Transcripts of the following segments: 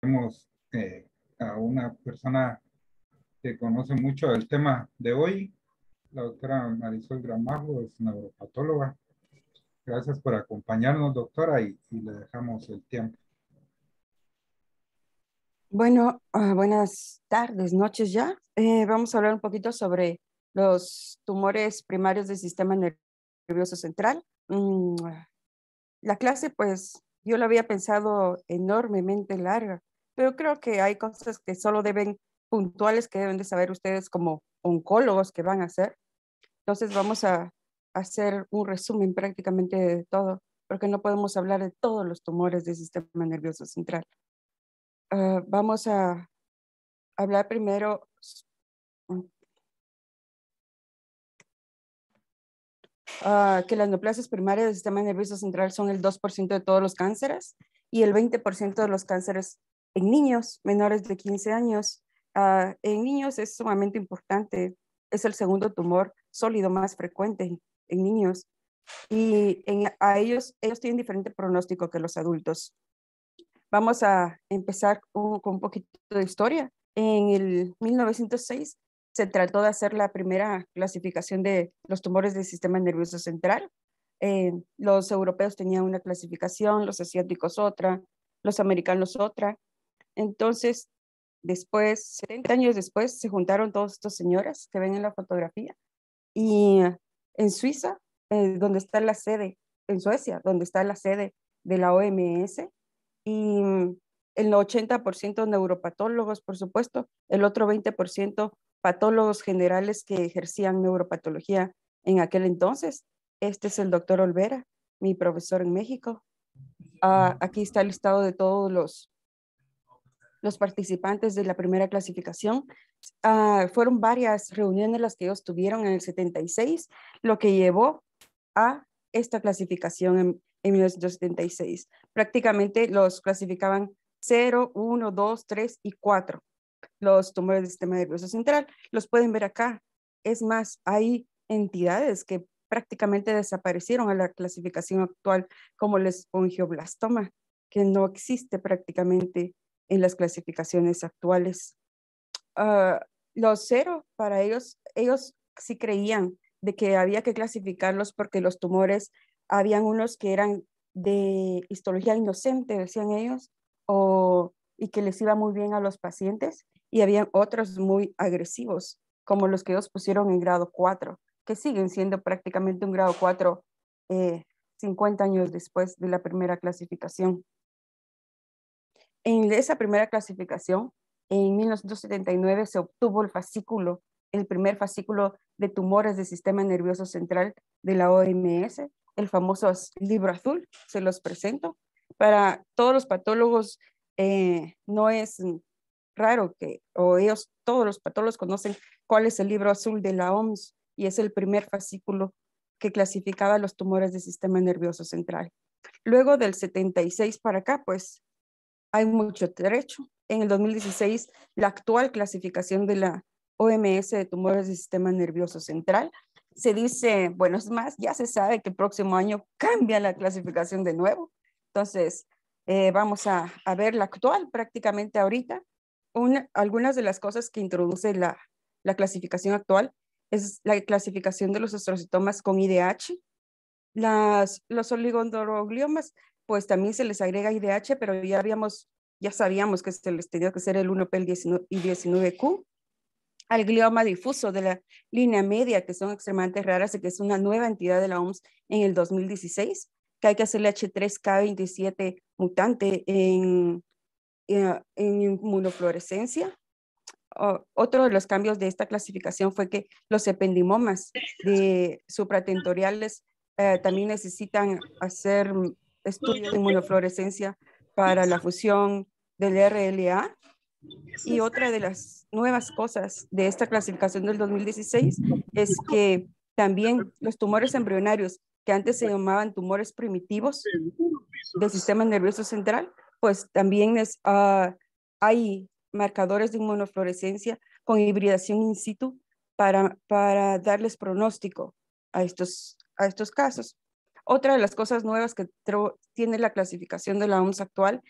Tenemos eh, a una persona que conoce mucho el tema de hoy, la doctora Marisol Gramajo, es neuropatóloga. Gracias por acompañarnos, doctora, y, le dejamos el tiempo. Bueno, ah, buenas tardes, noches ya. Eh, vamos a hablar un poquito sobre los tumores primarios del sistema nervioso central. Mm, la clase, pues, yo la había pensado enormemente larga, pero creo que hay cosas que solo deben, puntuales que deben de saber ustedes como oncólogos que van a hacer. Entonces vamos a hacer un resumen prácticamente de todo, porque no podemos hablar de todos los tumores del sistema nervioso central. Ah, vamos a hablar primero mm. ah, que las neoplasias primarias del sistema nervioso central son el 2% de todos los cánceres y el 20% de los cánceres en niños menores de 15 años. Ah, en niños es sumamente importante, es el segundo tumor sólido más frecuente en niños y a ellos, ellos tienen diferente pronóstico que los adultos. Vamos a empezar con, un poquito de historia. En el 1906 se trató de hacer la primera clasificación de los tumores del sistema nervioso central. Eh, los europeos tenían una clasificación, los asiáticos otra, los americanos otra, entonces, después, 70 años después, se juntaron todos estos señores que ven en la fotografía y eh, en Suiza, eh, donde está la sede, en Suecia, donde está la sede de la OMS, y mm, el 80% neuropatólogos, por supuesto, el otro 20% patólogos generales que ejercían neuropatología en aquel entonces. Este es el doctor Olvera, mi profesor en México. Ah, aquí está el listado de todos los los participantes de la primera clasificación. Ah, fueron varias reuniones las que ellos tuvieron en el 76, lo que llevó a esta clasificación en, en 1976. Prácticamente los clasificaban 0, 1, 2, 3 y 4, los tumores del sistema nervioso central. Los pueden ver acá. Es más, hay entidades que prácticamente desaparecieron a la clasificación actual como el espongioblastoma, que no existe prácticamente en las clasificaciones actuales. Ah, los cero, para ellos, ellos sí creían de que había que clasificarlos porque los tumores, habían unos que eran de histología inocente, decían ellos, y que les iba muy bien a los pacientes, y habían otros muy agresivos, como los que ellos pusieron en grado 4, que siguen siendo prácticamente un grado 4 50 eh, años después de la primera clasificación. En esa primera clasificación, en 1979 se obtuvo el fascículo, el primer fascículo de tumores del sistema nervioso central de la OMS, el famoso libro azul, se los presento. Para todos los patólogos eh, no es raro que, o ellos, todos los patólogos conocen cuál es el libro azul de la OMS y es el primer fascículo que clasificaba los tumores del sistema nervioso central. Luego del 76 para acá, pues hay mucho derecho. En el 2016, la actual clasificación de la OMS de tumores del sistema nervioso central se dice, bueno, es más, ya se sabe que el próximo año cambia la clasificación de nuevo. Entonces, eh, vamos a, ver la actual prácticamente ahorita. Una, algunas de las cosas que introduce la, clasificación actual es la clasificación de los astrocitomas con IDH, las, los oligodendrogliomas pues también se les agrega IDH, pero ya habíamos, ya sabíamos que se les tenía que hacer el 1P 19Q. Al glioma difuso de la línea media, que son extremadamente raras, y que es una nueva entidad de la OMS en el 2016, que hay que hacerle H3K27 mutante en, eh, en, inmunofluorescencia. otro de los cambios de esta clasificación fue que los ependimomas de supratentoriales eh, también necesitan hacer estudio de inmunofluorescencia para la fusión del RLA. Y otra de las nuevas cosas de esta clasificación del 2016 es que también los tumores embrionarios que antes se llamaban tumores primitivos del sistema nervioso central, pues también es, ah, hay marcadores de inmunofluorescencia con hibridación in situ para, para darles pronóstico a estos, a estos casos. Otra de las cosas nuevas que tiene la clasificación de la OMS actual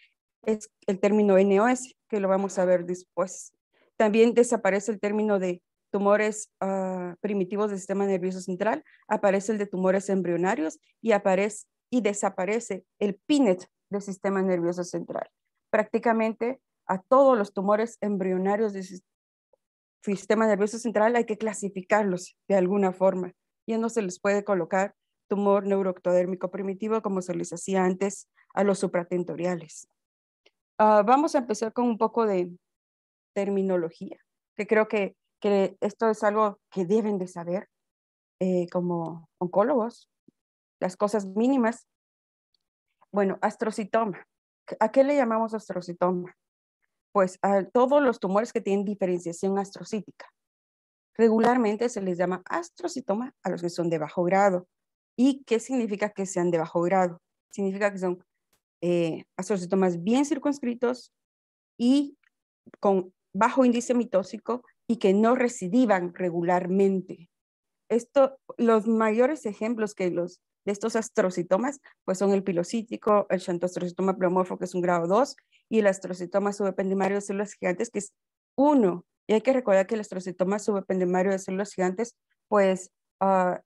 es el término NOS, que lo vamos a ver después. También desaparece el término de tumores ah, primitivos del sistema nervioso central, aparece el de tumores embrionarios y, aparece, y desaparece el PINET del sistema nervioso central. Prácticamente a todos los tumores embrionarios del sistema nervioso central hay que clasificarlos de alguna forma. y no se les puede colocar tumor neuroectodérmico primitivo como se les hacía antes a los supratentoriales. Ah, vamos a empezar con un poco de terminología, que creo que, esto es algo que deben de saber eh, como oncólogos, las cosas mínimas. Bueno, astrocitoma. ¿A qué le llamamos astrocitoma? Pues a todos los tumores que tienen diferenciación astrocítica. Regularmente se les llama astrocitoma a los que son de bajo grado, ¿Y qué significa que sean de bajo grado? Significa que son eh, astrocitomas bien circunscritos y con bajo índice mitósico y que no recidivan regularmente. Esto, los mayores ejemplos que los, de estos astrocitomas pues son el pilocítico, el astrocitoma pleomórfico que es un grado 2, y el astrocitoma subependimario de células gigantes, que es 1. Y hay que recordar que el astrocitoma subependimario de células gigantes, pues ah,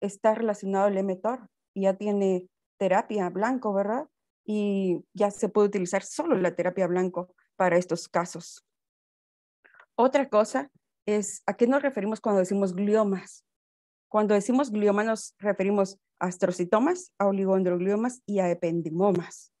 está relacionado al mTOR y ya tiene terapia blanco, ¿verdad? Y ya se puede utilizar solo la terapia blanco para estos casos. Otra cosa es a qué nos referimos cuando decimos gliomas. Cuando decimos gliomas nos referimos a astrocitomas, a oligodendrogliomas y a ependimomas.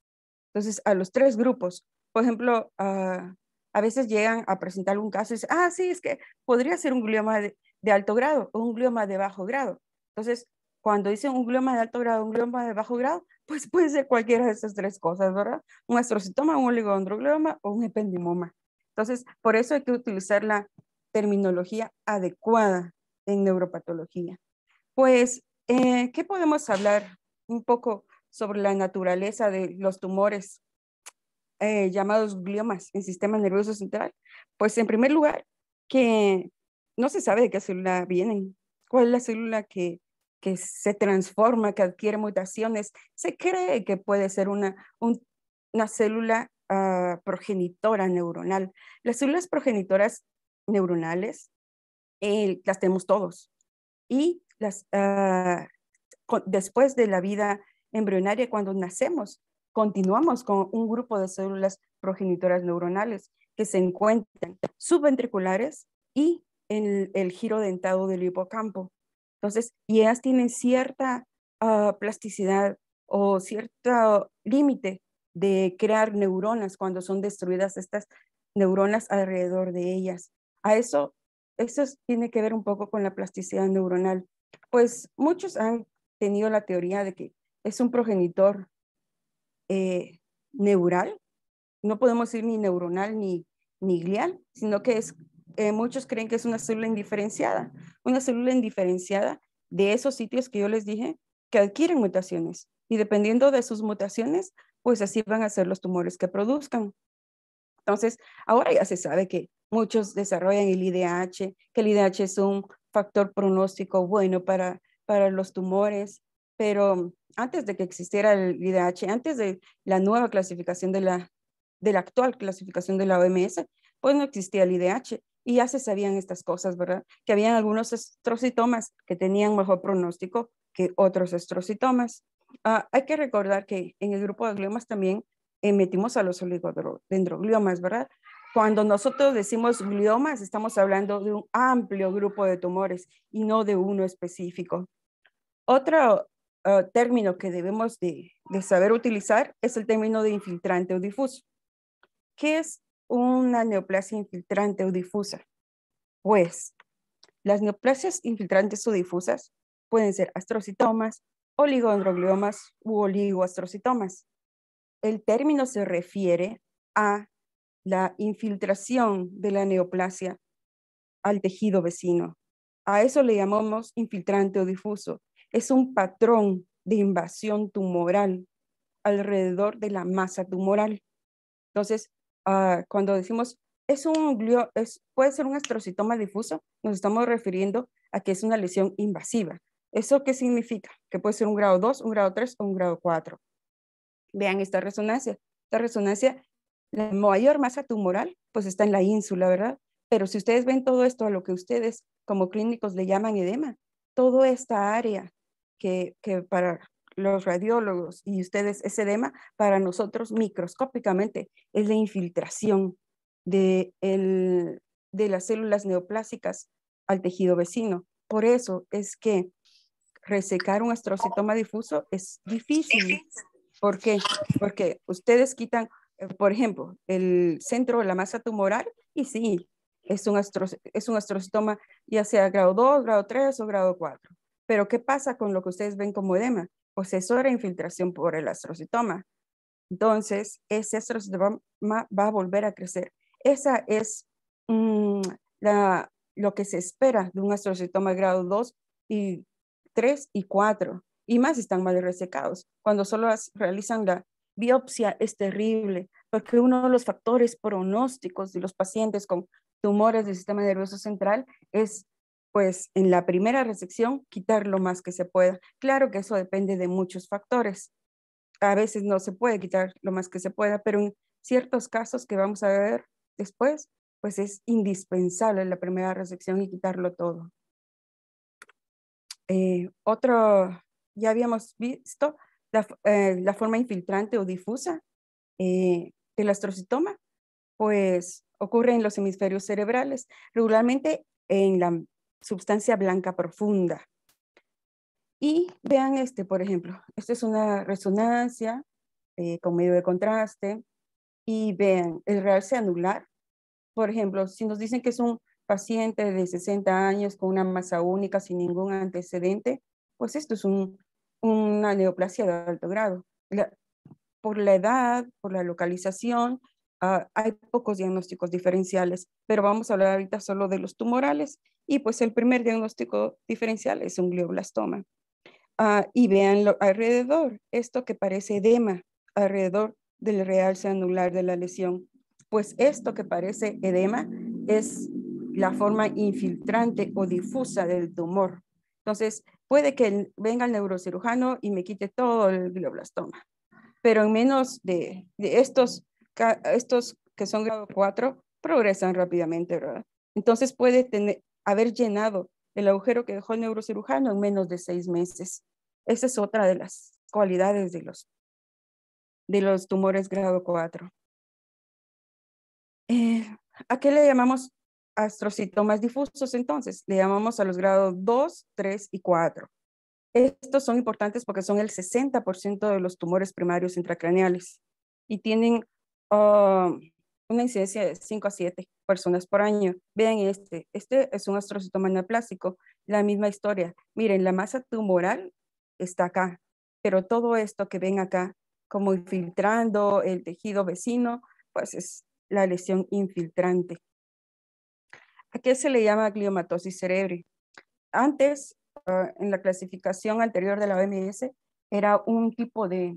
Entonces, a los tres grupos. Por ejemplo, a veces llegan a presentar un caso y dicen, ah, sí, es que podría ser un glioma de alto grado o un glioma de bajo grado. Entonces, cuando dicen un glioma de alto grado, un glioma de bajo grado, pues puede ser cualquiera de esas tres cosas, ¿verdad? Un astrocitoma, un oligodendroglioma o un ependimoma. Entonces, por eso hay que utilizar la terminología adecuada en neuropatología. Pues, eh, ¿qué podemos hablar un poco sobre la naturaleza de los tumores eh, llamados gliomas en sistema nervioso central? Pues, en primer lugar, que no se sabe de qué célula vienen, cuál es la célula que que se transforma, que adquiere mutaciones, se cree que puede ser una, una célula ah, progenitora neuronal. Las células progenitoras neuronales eh, las tenemos todos. Y las, ah, después de la vida embrionaria, cuando nacemos, continuamos con un grupo de células progenitoras neuronales que se encuentran subventriculares y en el giro dentado del hipocampo. Entonces, y ellas tienen cierta ah, plasticidad o cierto límite de crear neuronas cuando son destruidas estas neuronas alrededor de ellas. A eso, eso tiene que ver un poco con la plasticidad neuronal. Pues muchos han tenido la teoría de que es un progenitor eh, neural, no podemos decir ni neuronal ni glial, sino que es eh, muchos creen que es una célula indiferenciada. Una célula indiferenciada de esos sitios que yo les dije que adquieren mutaciones. Y dependiendo de sus mutaciones, pues así van a ser los tumores que produzcan. Entonces, ahora ya se sabe que muchos desarrollan el IDH, que el IDH es un factor pronóstico bueno para, los tumores, pero antes de que existiera el IDH, antes de la nueva clasificación de la, de la actual clasificación de la OMS, pues no existía el IDH y ya se sabían estas cosas, ¿verdad? Que habían algunos estrocitomas que tenían mejor pronóstico que otros estrocitomas. Ah, hay que recordar que en el grupo de gliomas también eh, metimos a los oligodendrogliomas, ¿verdad? Cuando nosotros decimos gliomas, estamos hablando de un amplio grupo de tumores y no de uno específico. Otro ah, término que debemos de, saber utilizar es el término de infiltrante o difuso. ¿Qué es una neoplasia infiltrante o difusa? Pues las neoplasias infiltrantes o difusas pueden ser astrocitomas, oligodendrogliomas u oligoastrocitomas. El término se refiere a la infiltración de la neoplasia al tejido vecino. A eso le llamamos infiltrante o difuso. Es un patrón de invasión tumoral alrededor de la masa tumoral. Entonces, Ah, cuando decimos es un es, puede ser un astrocitoma difuso, nos estamos refiriendo a que es una lesión invasiva. ¿Eso qué significa? Que puede ser un grado 2, un grado 3 o un grado 4. Vean esta resonancia. Esta resonancia, la mayor masa tumoral, pues está en la ínsula, ¿verdad? Pero si ustedes ven todo esto a lo que ustedes como clínicos le llaman edema, toda esta área que, que para los radiólogos y ustedes, ese edema para nosotros microscópicamente es la infiltración de, las células neoplásicas al tejido vecino. Por eso es que resecar un astrocitoma difuso es difícil. ¿Por qué? Porque ustedes quitan, eh, por ejemplo, el centro de la masa tumoral y sí, es un, es un astrocitoma ya sea grado 2, grado 3 o grado 4. Pero ¿qué pasa con lo que ustedes ven como edema? posesora infiltración por el astrocitoma. Entonces, ese astrocitoma va a volver a crecer. Esa es mm, lo que se espera de un astrocitoma de grado 2 y 3 y 4. Y más están mal resecados. Cuando solo realizan la biopsia es terrible, porque uno de los factores pronósticos de los pacientes con tumores del sistema nervioso central es pues en la primera resección quitar lo más que se pueda. Claro que eso depende de muchos factores. A veces no se puede quitar lo más que se pueda, pero en ciertos casos que vamos a ver después, pues es indispensable en la primera resección y quitarlo todo. Eh, otro, ya habíamos visto la, eh, forma infiltrante o difusa eh, del astrocitoma, pues ocurre en los hemisferios cerebrales. Regularmente en la sustancia blanca profunda. Y vean este, por ejemplo, esta es una resonancia eh, con medio de contraste y vean el realce anular. Por ejemplo, si nos dicen que es un paciente de 60 años con una masa única sin ningún antecedente, pues esto es una neoplasia de alto grado. por la edad, por la localización, Ah, hay pocos diagnósticos diferenciales, pero vamos a hablar ahorita solo de los tumorales. Y pues el primer diagnóstico diferencial es un glioblastoma. Ah, y vean alrededor, esto que parece edema alrededor del realce anular de la lesión. Pues esto que parece edema es la forma infiltrante o difusa del tumor. Entonces, puede que venga el neurocirujano y me quite todo el glioblastoma, pero en menos de estos estos que son grado 4 progresan rápidamente, ¿verdad? Entonces puede tener, haber llenado el agujero que dejó el neurocirujano en menos de seis meses. Esa es otra de las cualidades de los, de los tumores grado 4. Eh, ¿A qué le llamamos astrocitomas difusos entonces? Le llamamos a los grados 2, 3 y 4. Estos son importantes porque son el 60% de los tumores primarios intracraneales y tienen una incidencia de 5 a 7 personas por año. Vean este, este es un astrocitoma neoplásico, la misma historia. Miren, la masa tumoral está acá, pero todo esto que ven acá, como infiltrando el tejido vecino, pues es la lesión infiltrante. ¿A qué se le llama gliomatosis cerebral? Antes, ah, en la clasificación anterior de la OMS, era un tipo de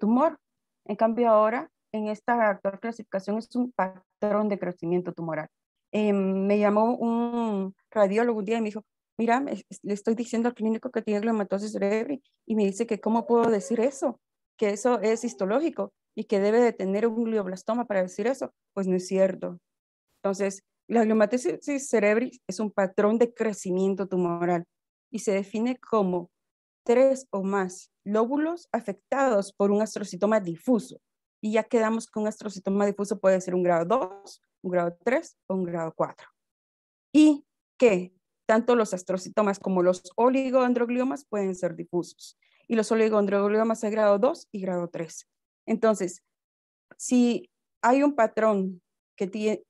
tumor. En cambio ahora en esta actual clasificación es un patrón de crecimiento tumoral. Em, me llamó un radiólogo un día y me dijo, mira, le estoy diciendo al clínico que tiene gliomatosis cerebral y me dice que cómo puedo decir eso, que eso es histológico y que debe de tener un glioblastoma para decir eso. Pues no es cierto. Entonces, la gliomatosis cerebral es un patrón de crecimiento tumoral y se define como tres o más lóbulos afectados por un astrocitoma difuso y ya quedamos con un astrocitoma difuso, puede ser un grado 2, un grado 3 o un grado 4. Y que tanto los astrocitomas como los oligodendrogliomas pueden ser difusos. Y los oligodendrogliomas es grado 2 y grado 3. Entonces, si hay un patrón que tiene,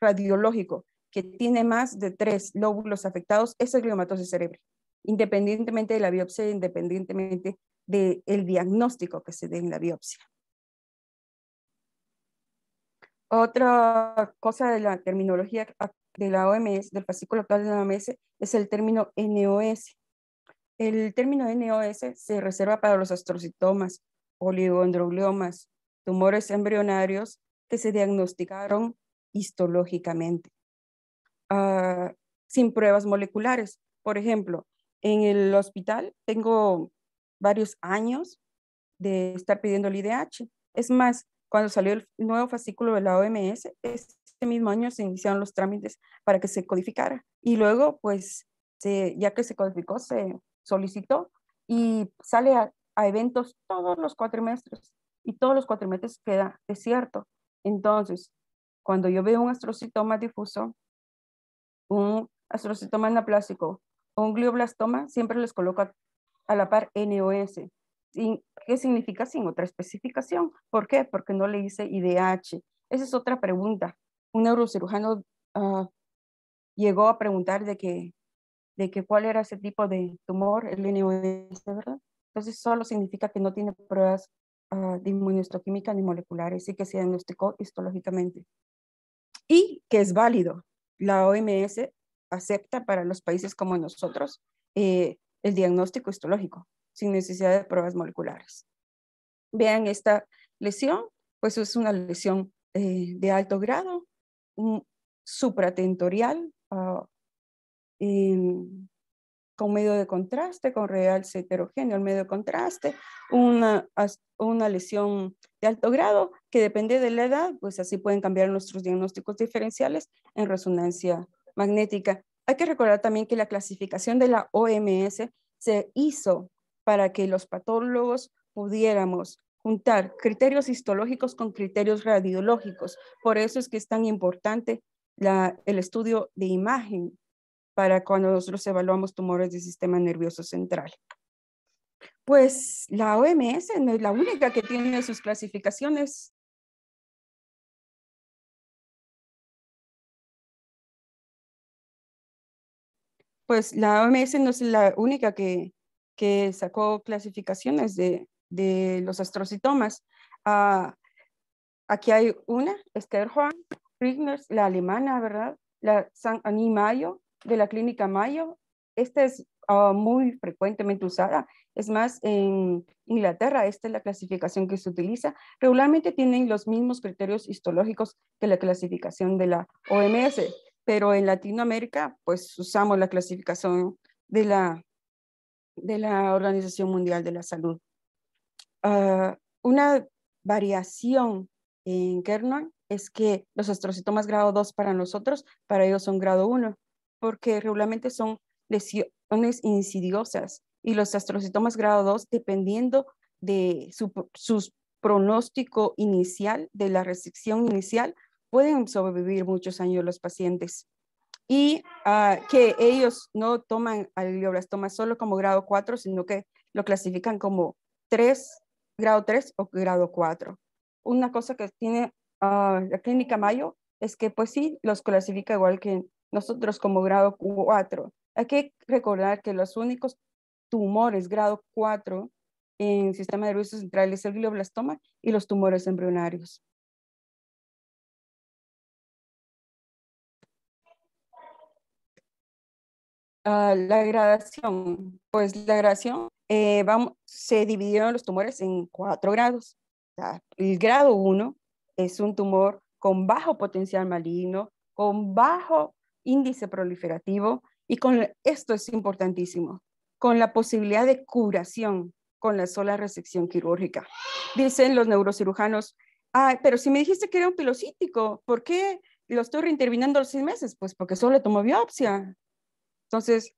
radiológico que tiene más de tres lóbulos afectados, es el gliomatosis cerebral, independientemente de la biopsia, independientemente del diagnóstico que se dé en la biopsia. Otra cosa de la terminología de la OMS, del fascículo actual de la OMS, es el término NOS. El término NOS se reserva para los astrocitomas, oligodendrogliomas, tumores embrionarios que se diagnosticaron histológicamente, ah, sin pruebas moleculares. Por ejemplo, en el hospital tengo varios años de estar pidiendo el IDH. Es más, cuando salió el nuevo fascículo de la OMS, ese mismo año se iniciaron los trámites para que se codificara. Y luego, pues, ya que se codificó, se solicitó y sale a, eventos todos los cuatrimestres y todos los cuatrimestres queda desierto. Entonces, cuando yo veo un astrocitoma difuso, un astrocitoma anaplásico o un glioblastoma, siempre les coloco a la par NOS, ¿Qué significa sin otra especificación? ¿Por qué? Porque no le dice IDH. Esa es otra pregunta. Un neurocirujano ah, llegó a preguntar de que, de que cuál era ese tipo de tumor, el NOS, ¿verdad? Entonces solo significa que no tiene pruebas ah, de inmunohistoquímica ni moleculares y que se diagnosticó histológicamente. Y que es válido. La OMS acepta para los países como nosotros eh, el diagnóstico histológico sin necesidad de pruebas moleculares. Vean esta lesión, pues es una lesión eh, de alto grado, supratentorial, ah, con medio de contraste, con realce heterogéneo al medio de contraste, una, una lesión de alto grado que depende de la edad, pues así pueden cambiar nuestros diagnósticos diferenciales en resonancia magnética. Hay que recordar también que la clasificación de la OMS se hizo para que los patólogos pudiéramos juntar criterios histológicos con criterios radiológicos. Por eso es que es tan importante el estudio de imagen para cuando nosotros evaluamos tumores del sistema nervioso central. Pues la OMS no es la única que tiene sus clasificaciones pues la OMS no es la única que que sacó clasificaciones de, los astrocitomas. Ah, aquí hay una, Esther Juan, Rigners, la alemana, ¿verdad? La San Aní Mayo, de la Clínica Mayo. Esta es ah, muy frecuentemente usada. Es más, en Inglaterra, esta es la clasificación que se utiliza. Regularmente tienen los mismos criterios histológicos que la clasificación de la OMS, pero en Latinoamérica, pues usamos la clasificación de la de la Organización Mundial de la Salud. Ah, una variación en Kernan es que los astrocitomas grado 2 para nosotros, para ellos son grado 1, porque regularmente son lesiones insidiosas y los astrocitomas grado 2, dependiendo de su pronóstico inicial, de la restricción inicial, pueden sobrevivir muchos años los pacientes y ah, que ellos no toman al glioblastoma solo como grado 4, sino que lo clasifican como 3, grado 3 o grado 4. Una cosa que tiene ah, la clínica Mayo es que pues sí, los clasifica igual que nosotros como grado 4. Hay que recordar que los únicos tumores grado 4 en sistema nervioso central es el glioblastoma y los tumores embrionarios. Ah, la gradación, pues la gradación eh, se dividieron los tumores en cuatro grados. el grado uno es un tumor con bajo potencial maligno, con bajo índice proliferativo y con esto es importantísimo, con la posibilidad de curación con la sola resección quirúrgica. Dicen los neurocirujanos, pero si me dijiste que era un pilocítico, ¿por qué lo estoy reinterviniendo los seis meses? Pues porque solo tomó biopsia. Entonces,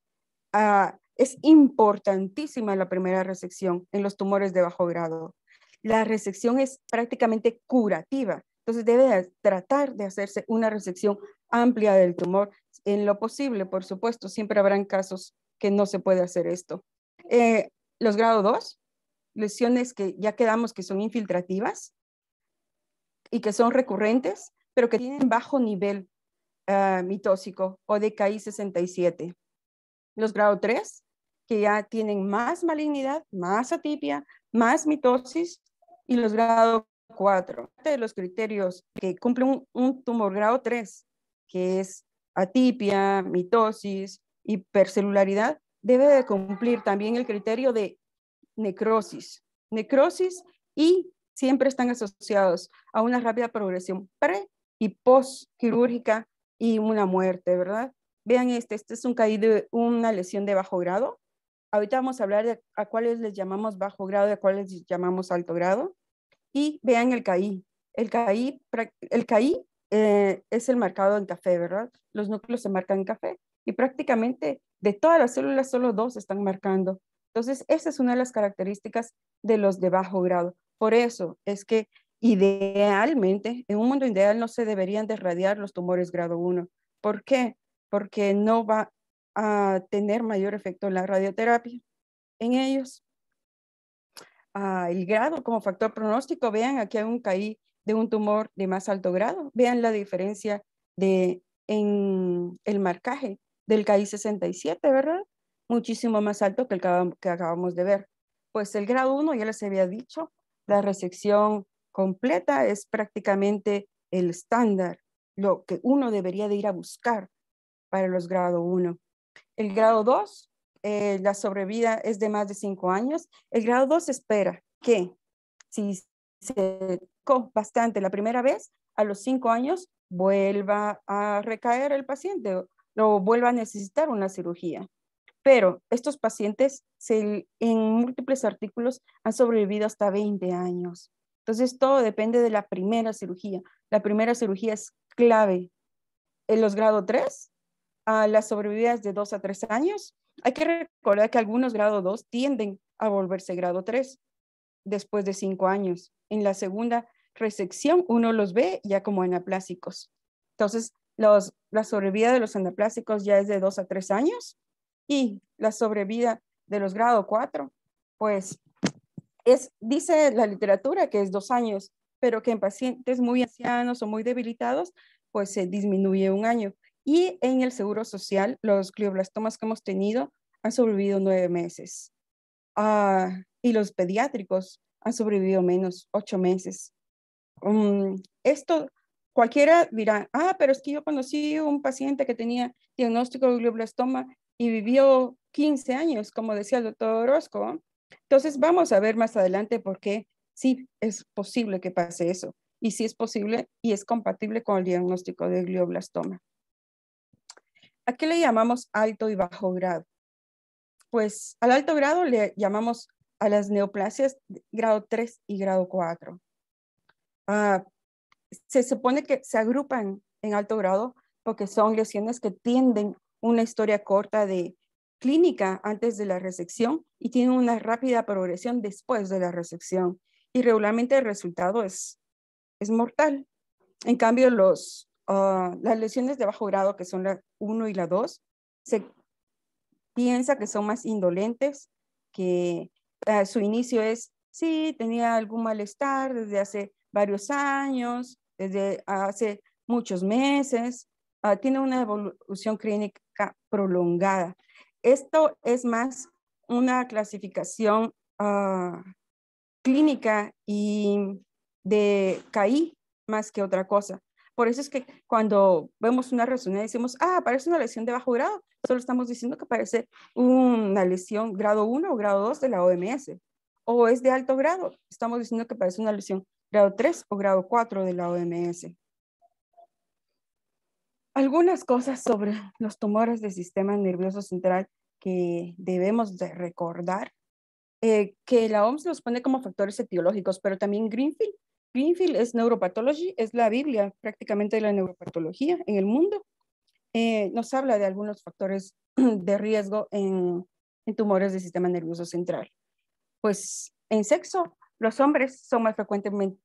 ah, es importantísima la primera resección en los tumores de bajo grado. La resección es prácticamente curativa, entonces debe tratar de hacerse una resección amplia del tumor en lo posible, por supuesto, siempre habrán casos que no se puede hacer esto. Eh, los grado 2, lesiones que ya quedamos que son infiltrativas y que son recurrentes, pero que tienen bajo nivel ah, mitósico o de KI67 los grado 3, que ya tienen más malignidad, más atipia, más mitosis, y los grado 4. De los criterios que cumple un, tumor grado 3, que es atipia, mitosis, hipercelularidad, debe de cumplir también el criterio de necrosis. Necrosis y siempre están asociados a una rápida progresión pre y post quirúrgica y una muerte, ¿verdad? Vean este, este es un de una lesión de bajo grado. Ahorita vamos a hablar de a cuáles les llamamos bajo grado y a cuáles les llamamos alto grado. Y vean el caí El caí el caí eh, es el marcado en café, ¿verdad? Los núcleos se marcan en café y prácticamente de todas las células solo dos están marcando. Entonces, esa es una de las características de los de bajo grado. Por eso es que idealmente, en un mundo ideal no se deberían desradiar los tumores grado 1. ¿Por qué? porque no va a tener mayor efecto la radioterapia en ellos. Ah, el grado como factor pronóstico, vean aquí hay un caí de un tumor de más alto grado, vean la diferencia de, en el marcaje del CAI 67, ¿verdad? Muchísimo más alto que el que acabamos de ver. Pues el grado 1, ya les había dicho, la resección completa es prácticamente el estándar, lo que uno debería de ir a buscar para los grado 1. El grado 2, eh, la sobrevida es de más de 5 años. El grado 2 espera que si se tocó bastante la primera vez, a los 5 años vuelva a recaer el paciente o vuelva a necesitar una cirugía. Pero estos pacientes en múltiples artículos han sobrevivido hasta 20 años. Entonces, todo depende de la primera cirugía. La primera cirugía es clave. En los grado 3 a las sobrevividas de 2 a 3 años, hay que recordar que algunos grado 2 tienden a volverse grado 3 después de 5 años. En la segunda resección uno los ve ya como anaplásicos. Entonces, los, la sobrevida de los anaplásicos ya es de 2 a 3 años y la sobrevida de los grado 4, pues es, dice la literatura que es 2 años, pero que en pacientes muy ancianos o muy debilitados, pues se disminuye un año. Y en el Seguro Social, los glioblastomas que hemos tenido han sobrevivido nueve meses. Ah, y los pediátricos han sobrevivido menos, ocho meses. Mm, esto, cualquiera dirá, ah, pero es que yo conocí un paciente que tenía diagnóstico de glioblastoma y vivió 15 años, como decía el doctor Orozco. Entonces, vamos a ver más adelante por qué sí es posible que pase eso y si es posible y es compatible con el diagnóstico de glioblastoma. ¿A qué le llamamos alto y bajo grado? Pues al alto grado le llamamos a las neoplasias grado 3 y grado 4. Ah, se supone que se agrupan en alto grado porque son lesiones que tienden una historia corta de clínica antes de la resección y tienen una rápida progresión después de la resección. Y regularmente el resultado es mortal. En cambio, los Ah, las lesiones de bajo grado, que son la 1 y la 2, se piensa que son más indolentes, que ah, su inicio es, sí, tenía algún malestar desde hace varios años, desde hace muchos meses, ah, tiene una evolución clínica prolongada. Esto es más una clasificación clínica y de CAI más que otra cosa. Por eso es que cuando vemos una resonancia decimos, ah, parece una lesión de bajo grado, solo estamos diciendo que parece una lesión grado 1 o grado 2 de la OMS. O es de alto grado, estamos diciendo que parece una lesión grado 3 o grado 4 de la OMS. Algunas cosas sobre los tumores del sistema nervioso central que debemos de recordar, eh, que la OMS los pone como factores etiológicos, pero también Greenfield Greenfield es neuropatología, es la Biblia prácticamente de la neuropatología en el mundo. Eh, nos habla de algunos factores de riesgo en, tumores del sistema nervioso central. Pues en sexo, los hombres son más frecuentemente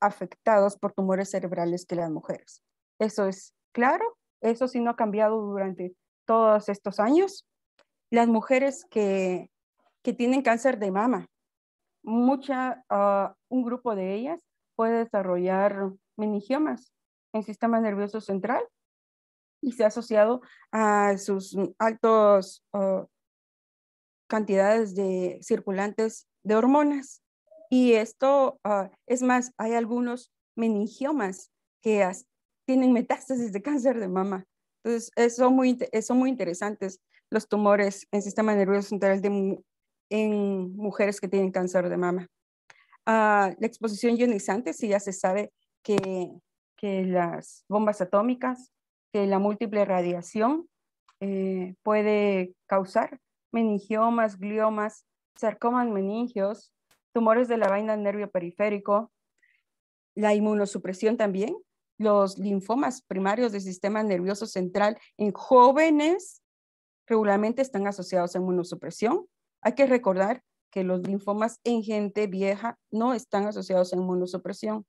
afectados por tumores cerebrales que las mujeres. Eso es claro, eso sí no ha cambiado durante todos estos años. Las mujeres que, tienen cáncer de mama, mucha, ah, un grupo de ellas puede desarrollar meningiomas en sistema nervioso central y se ha asociado a sus altos oh, cantidades de circulantes de hormonas. Y esto, ah, es más, hay algunos meningiomas que tienen metástasis de cáncer de mama. Entonces, son muy, son muy interesantes los tumores en sistema nervioso central de, en mujeres que tienen cáncer de mama a la exposición ionizante, si ya se sabe que, las bombas atómicas, que la múltiple radiación eh, puede causar meningiomas, gliomas, sarcomas meningios, tumores de la vaina nervio periférico, la inmunosupresión también, los linfomas primarios del sistema nervioso central en jóvenes regularmente están asociados a inmunosupresión. Hay que recordar que los linfomas en gente vieja no están asociados a inmunosupresión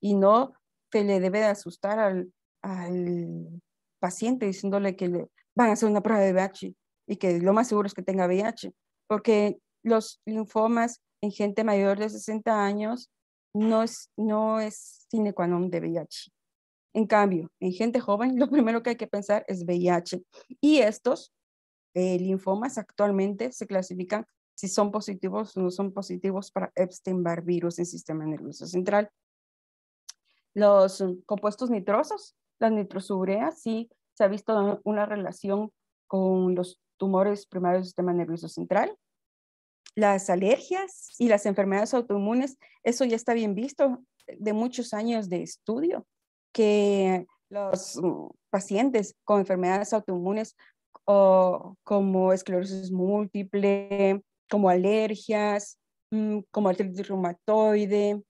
y no se le debe de asustar al, paciente diciéndole que le van a hacer una prueba de VIH y que lo más seguro es que tenga VIH, porque los linfomas en gente mayor de 60 años no es, no es sine qua non de VIH. En cambio, en gente joven, lo primero que hay que pensar es VIH. Y estos eh, linfomas actualmente se clasifican si son positivos o no son positivos para Epstein-Barr virus en sistema nervioso central. Los mm, compuestos nitrosos, las nitrosureas, sí se ha visto una relación con los tumores primarios del sistema nervioso central. Las alergias y las enfermedades autoinmunes, eso ya está bien visto de muchos años de estudio, que los mm, pacientes con enfermedades autoinmunes o como esclerosis múltiple, como alergias, mm, como artritis reumatoide,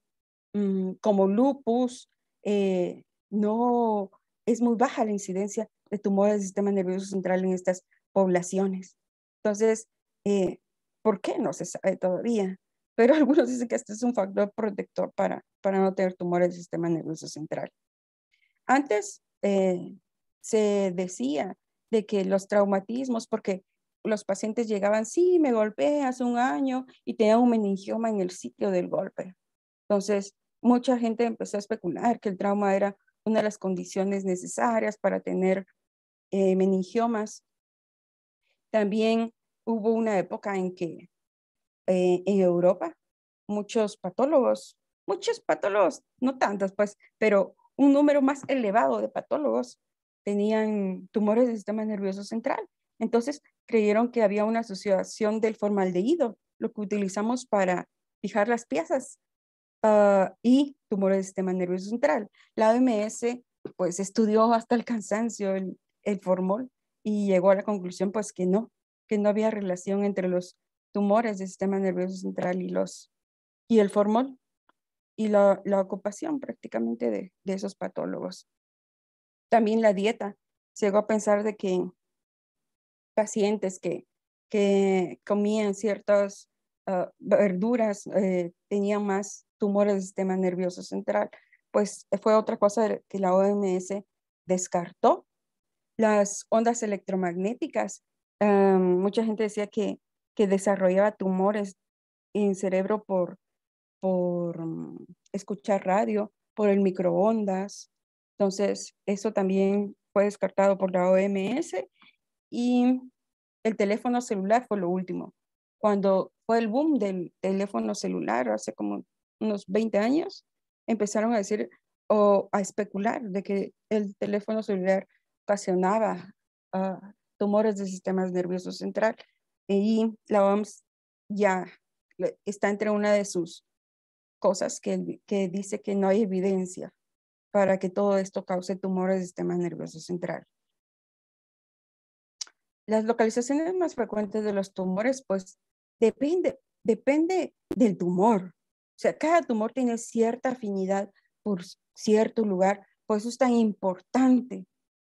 mm, como lupus, eh, no es muy baja la incidencia de tumores del sistema nervioso central en estas poblaciones. Entonces, eh, ¿por qué no se sabe todavía? Pero algunos dicen que este es un factor protector para, para no tener tumores del sistema nervioso central. Antes eh, se decía de que los traumatismos, porque los pacientes llegaban, sí, me golpeé hace un año y tenía un meningioma en el sitio del golpe. Entonces, mucha gente empezó a especular que el trauma era una de las condiciones necesarias para tener eh, meningiomas. También hubo una época en que eh, en Europa muchos patólogos, muchos patólogos, no tantos pues, pero un número más elevado de patólogos tenían tumores del sistema nervioso central. Entonces, creyeron que había una asociación del formaldehído, lo que utilizamos para fijar las piezas ah, y tumores del sistema nervioso central. La OMS pues estudió hasta el cansancio el, el formol y llegó a la conclusión pues que no, que no había relación entre los tumores del sistema nervioso central y, los, y el formol y la, ocupación prácticamente de, esos patólogos. También la dieta. llegó a pensar de que pacientes que, que comían ciertas ah, verduras eh, tenían más tumores del sistema nervioso central. Pues eh, fue otra cosa que la OMS descartó. Las ondas electromagnéticas, ah, mucha gente decía que, que desarrollaba tumores en cerebro por, por mm, escuchar radio, por el microondas. Entonces, eso también fue descartado por la OMS y el teléfono celular fue lo último. Cuando fue el boom del teléfono celular, hace como unos 20 años, empezaron a decir o a especular de que el teléfono celular ocasionaba ah, tumores del sistema nervioso central. Y la OMS ya está entre una de sus cosas que, que dice que no hay evidencia para que todo esto cause tumores del sistema nervioso central las localizaciones más frecuentes de los tumores, pues depende, depende del tumor. O sea, cada tumor tiene cierta afinidad por cierto lugar. Por eso es tan importante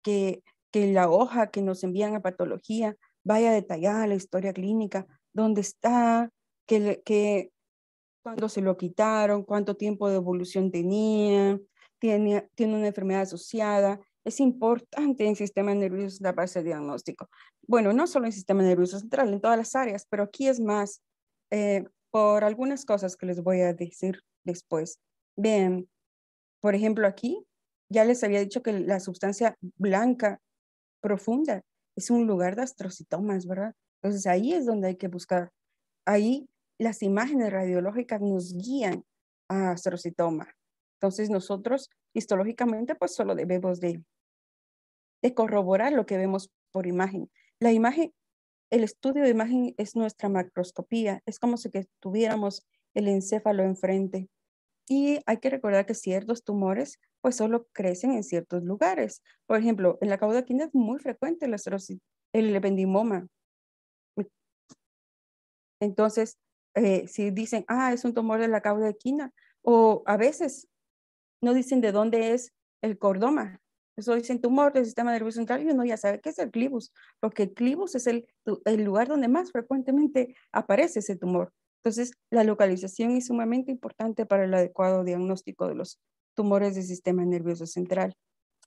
que, la hoja que nos envían a patología vaya detallada la historia clínica, dónde está, que, que cuándo se lo quitaron, cuánto tiempo de evolución tenía, tiene, tiene una enfermedad asociada, es importante en el sistema nervioso la base de diagnóstico. Bueno, no solo en el sistema nervioso central, en todas las áreas, pero aquí es más eh, por algunas cosas que les voy a decir después. Bien, por ejemplo, aquí ya les había dicho que la sustancia blanca profunda es un lugar de astrocitomas, ¿verdad? Entonces ahí es donde hay que buscar. Ahí las imágenes radiológicas nos guían a astrocitoma. Entonces nosotros histológicamente pues solo debemos de de corroborar lo que vemos por imagen. La imagen, el estudio de imagen es nuestra macroscopía, es como si tuviéramos el encéfalo enfrente. Y hay que recordar que ciertos tumores pues solo crecen en ciertos lugares. Por ejemplo, en la cauda equina es muy frecuente el, el Entonces, eh, si dicen, ah, es un tumor de la cauda equina, o a veces no dicen de dónde es el cordoma, eso dicen tumor del sistema nervioso central y uno ya sabe qué es el clivus, porque el clivus es el, el lugar donde más frecuentemente aparece ese tumor. Entonces, la localización es sumamente importante para el adecuado diagnóstico de los tumores del sistema nervioso central.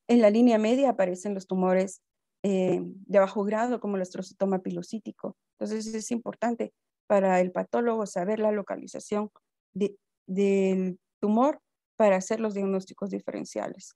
En la línea media aparecen los tumores eh, de bajo grado, como el astrocitoma pilocítico. Entonces, es importante para el patólogo saber la localización del tumor para hacer los diagnósticos diferenciales.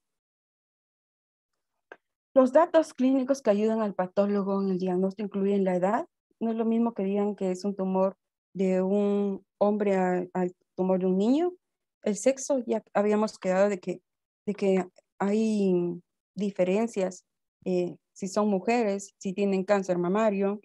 Los datos clínicos que ayudan al patólogo en el diagnóstico incluyen la edad. No es lo mismo que digan que es un tumor de un hombre al tumor de un niño. El sexo, ya habíamos quedado de que, de que hay diferencias, eh, si son mujeres, si tienen cáncer mamario,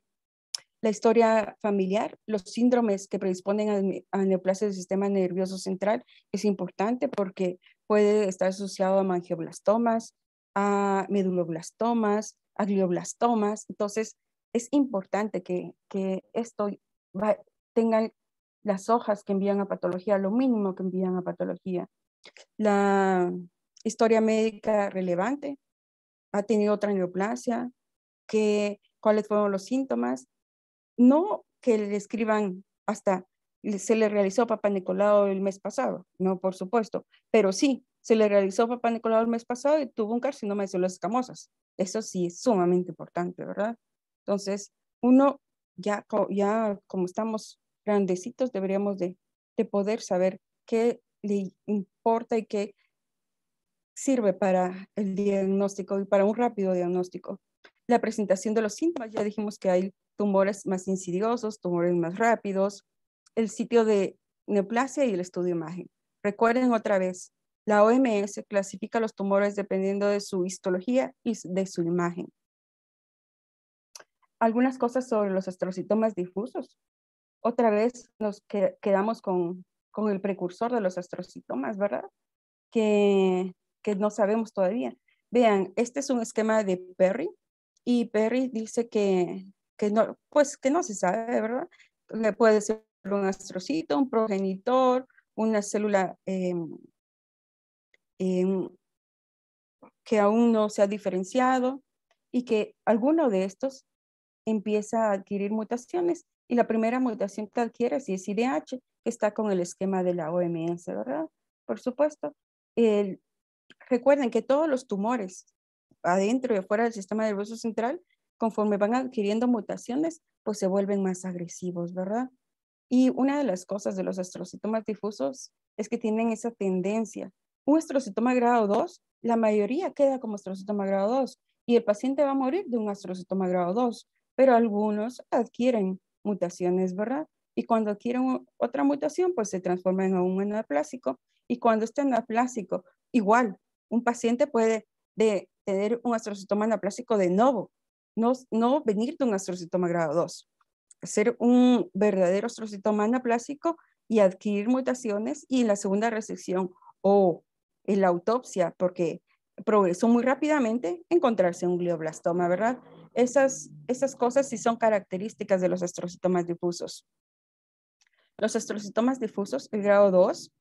la historia familiar, los síndromes que predisponen a, neoplasia del sistema nervioso central es importante porque puede estar asociado a mangioblastomas, a meduloblastomas, a glioblastomas. Entonces, es importante que, esto tenga las hojas que envían a patología, lo mínimo que envían a patología. La historia médica relevante, ha tenido otra neoplasia, que, cuáles fueron los síntomas. No que le escriban hasta se le realizó Papá Nicolau el mes pasado, no, por supuesto, pero sí se le realizó papá Nicolau el mes pasado y tuvo un carcinoma de células escamosas. Eso sí es sumamente importante, ¿verdad? Entonces, uno ya, ya como estamos grandecitos, deberíamos de, de poder saber qué le importa y qué sirve para el diagnóstico y para un rápido diagnóstico. La presentación de los síntomas, ya dijimos que hay tumores más insidiosos, tumores más rápidos, el sitio de neoplasia y el estudio de imagen. Recuerden otra vez, la OMS clasifica los tumores dependiendo de su histología y de su imagen. Algunas cosas sobre los astrocitomas difusos. Otra vez nos quedamos con, el precursor de los astrocitomas, ¿verdad? Que, no sabemos todavía. Vean, este es un esquema de Perry y Perry dice que, no, pues que no se sabe, ¿verdad? puede ser un astrocito, un progenitor, una célula em, Em, que aún no se ha diferenciado y que alguno de estos empieza a adquirir mutaciones y la primera mutación que adquiere si es IDH, que está con el esquema de la OMS, ¿verdad? Por supuesto. recuerden que todos los tumores adentro y afuera del sistema nervioso central, conforme van adquiriendo mutaciones, pues se vuelven más agresivos, ¿verdad? Y una de las cosas de los astrocitomas difusos es que tienen esa tendencia un astrocitoma grado 2, la mayoría queda como astrocitoma grado 2 y el paciente va a morir de un astrocitoma grado 2, pero algunos adquieren mutaciones, ¿verdad? Y cuando adquieren otra mutación, pues se transforman en un anaplásico. Y cuando este anaplásico, igual, un paciente puede de tener un astrocitoma anaplásico de nuevo, no, no venir de un astrocitoma grado 2, ser un verdadero astrocitoma anaplásico y adquirir mutaciones y en la segunda resección o en la autopsia, porque progresó muy rápidamente encontrarse un glioblastoma, ¿verdad? Esas, cosas sí son características de los astrocitomas difusos. Los astrocitomas difusos, el grado 2,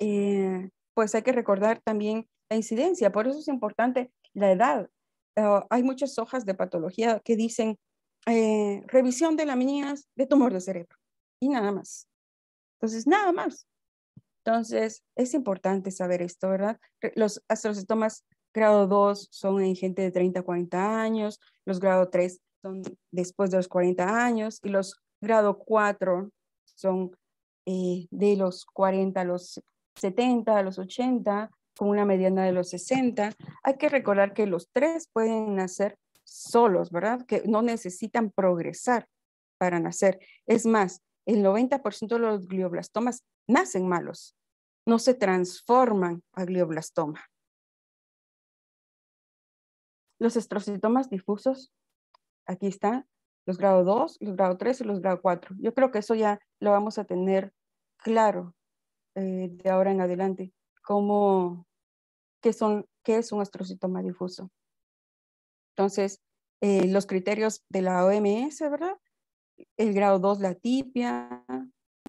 eh, pues hay que recordar también la incidencia, por eso es importante la edad. Ah, hay muchas hojas de patología que dicen eh, revisión de laminas de tumor de cerebro y nada más. Entonces, nada más. Entonces, es importante saber esto, ¿verdad? Los astrocytomas grado 2 son en gente de 30 a 40 años, los grado 3 son después de los 40 años y los grado 4 son eh, de los 40 a los 70, a los 80, con una mediana de los 60. Hay que recordar que los tres pueden nacer solos, ¿verdad? Que no necesitan progresar para nacer. Es más, el 90% de los glioblastomas nacen malos, no se transforman a glioblastoma. Los estrocitomas difusos, aquí están los grado 2, los grado 3 y los grado 4. Yo creo que eso ya lo vamos a tener claro eh, de ahora en adelante, cómo, qué, es un astrocitoma difuso. Entonces, eh, los criterios de la OMS, ¿verdad? el grado 2 la tipia,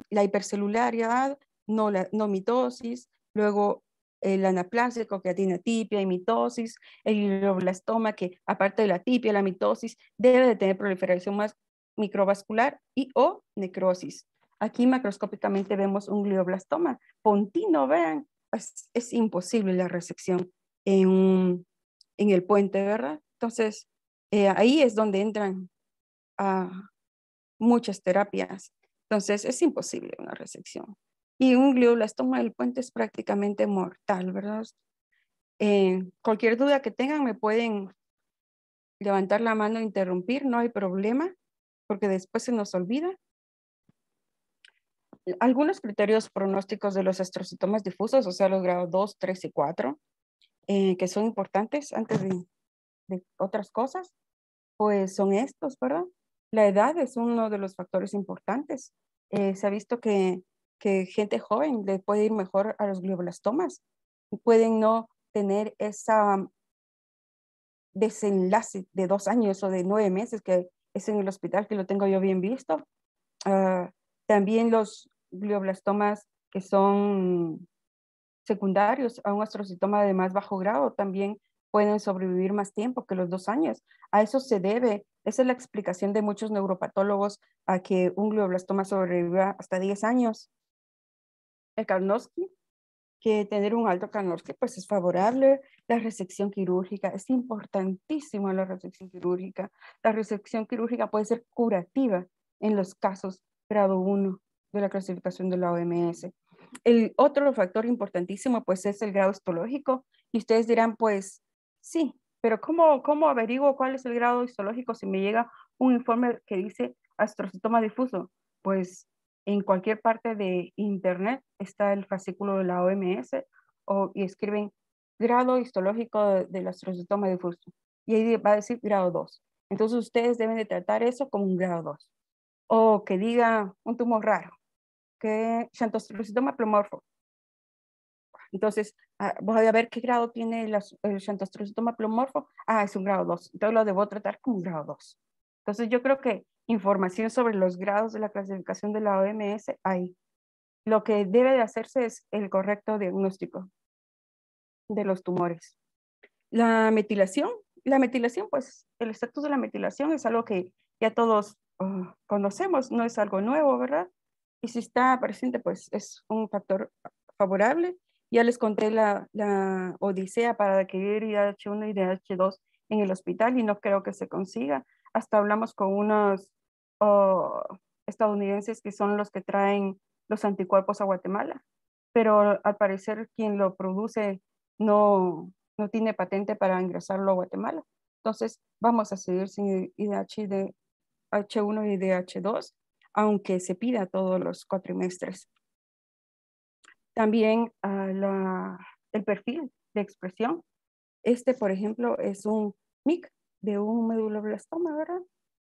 la hipercelularidad, no, no mitosis, luego el anaplásico que tiene tipia y mitosis, el glioblastoma que aparte de la tipia, la mitosis, debe de tener proliferación más microvascular y o necrosis. Aquí macroscópicamente vemos un glioblastoma. Pontino, vean, es, imposible la resección en, el puente, ¿verdad? Entonces, eh, ahí es donde entran a, muchas terapias. Entonces es imposible una resección. Y un glioblastoma del puente es prácticamente mortal, ¿verdad? Eh, cualquier duda que tengan me pueden levantar la mano, e interrumpir, no hay problema, porque después se nos olvida. Algunos criterios pronósticos de los astrocitomas difusos, o sea, los grados 2, 3 y 4, eh, que son importantes antes de otras cosas, pues son estos, ¿verdad? la edad es uno de los factores importantes. Eh, se ha visto que, gente joven le puede ir mejor a los glioblastomas y pueden no tener ese mm, desenlace de dos años o de nueve meses que es en el hospital, que lo tengo yo bien visto. Ah, también los glioblastomas que son secundarios a un astrocitoma de más bajo grado también pueden sobrevivir más tiempo que los dos años. A eso se debe esa es la explicación de muchos neuropatólogos a que un glioblastoma sobreviva hasta 10 años. El Karnowski, que tener un alto Karnowski pues es favorable. La resección quirúrgica es importantísima la resección quirúrgica. La resección quirúrgica puede ser curativa en los casos grado 1 de la clasificación de la OMS. El otro factor importantísimo pues es el grado histológico y ustedes dirán pues sí, pero ¿cómo, ¿cómo averiguo cuál es el grado histológico si me llega un informe que dice astrocitoma difuso? Pues en cualquier parte de internet está el fascículo de la OMS y escriben grado histológico del astrocitoma difuso y ahí va a decir grado 2. Entonces ustedes deben de tratar eso como un grado 2. O que diga un tumor raro, que astrocytoma plomorfo. Entonces Ah, voy a ver qué grado tiene el xantostrocitoma plomorfo. Ah, es un grado 2. Entonces lo debo tratar como un grado 2. Entonces yo creo que información sobre los grados de la clasificación de la OMS hay. Lo que debe de hacerse es el correcto diagnóstico de los tumores. La metilación, la metilación, pues el estatus de la metilación es algo que ya todos ah, conocemos, no es algo nuevo, ¿verdad? Y si está presente, pues es un factor favorable. Ya les conté la, odisea para adquirir IDH1 y IDH2 en el hospital y no creo que se consiga. Hasta hablamos con unos oh, estadounidenses que son los que traen los anticuerpos a Guatemala, pero al parecer quien lo produce no, tiene patente para ingresarlo a Guatemala. Entonces vamos a seguir sin IDH de 1 y idh 2 aunque se pida todos los cuatrimestres. También el perfil de expresión. Este, por ejemplo, es un MIC de un meduloblastoma, ¿verdad?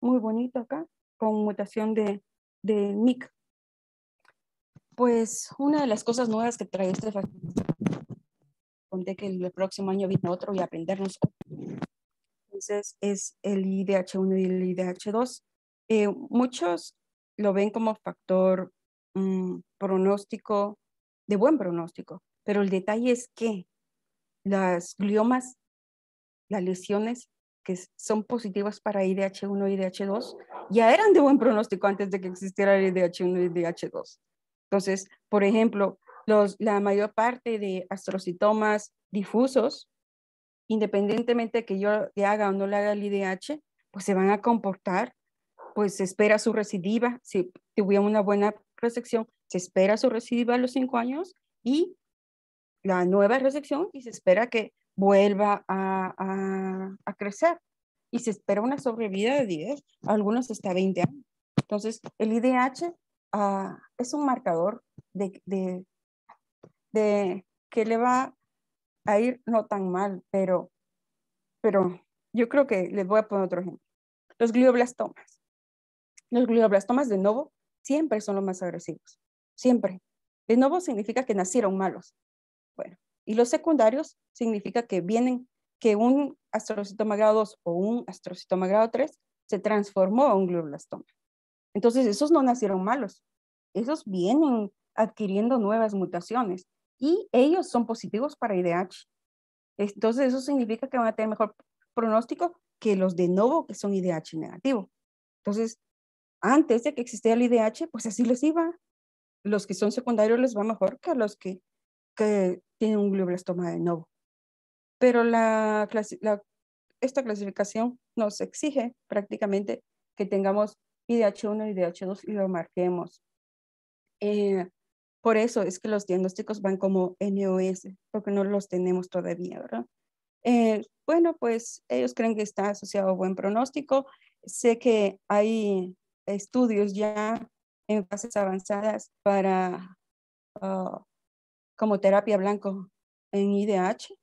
Muy bonito acá, con mutación de, de MIC. Pues una de las cosas nuevas que trae este factor, conté que el próximo año viene otro y aprendernos. Entonces es el IDH1 y el IDH2. Eh, muchos lo ven como factor mm, pronóstico de buen pronóstico, pero el detalle es que las gliomas, las lesiones que son positivas para IDH1 y IDH2, ya eran de buen pronóstico antes de que existiera el IDH1 y IDH2. Entonces, por ejemplo, los, la mayor parte de astrocitomas difusos, independientemente de que yo le haga o no le haga el IDH, pues se van a comportar, pues espera su recidiva, si tuviera una buena resección, se espera su recidiva a los cinco años y la nueva resección y se espera que vuelva a, crecer y se espera una sobrevida de 10, algunos hasta 20 años. Entonces, el IDH ah, es un marcador de, que le va a ir no tan mal, pero, pero yo creo que les voy a poner otro ejemplo. Los glioblastomas. Los glioblastomas, de nuevo, siempre son los más agresivos siempre. De nuevo significa que nacieron malos. Bueno, y los secundarios significa que vienen, que un astrocitoma grado 2 o un astrocitoma grado 3 se transformó a un glioblastoma. Entonces, esos no nacieron malos. Esos vienen adquiriendo nuevas mutaciones y ellos son positivos para IDH. Entonces, eso significa que van a tener mejor pronóstico que los de nuevo que son IDH negativo. Entonces, antes de que existiera el IDH, pues así les iba los que son secundarios les va mejor que a los que, tienen un glioblastoma de novo. Pero esta clasificación nos exige prácticamente que tengamos IDH1 y IDH2 y lo marquemos. Eh, por eso es que los diagnósticos van como NOS, porque no los tenemos todavía, ¿verdad? Eh, bueno, pues ellos creen que está asociado a buen pronóstico. Sé que hay estudios ya en fases avanzadas para, ah, como terapia blanco en IDH,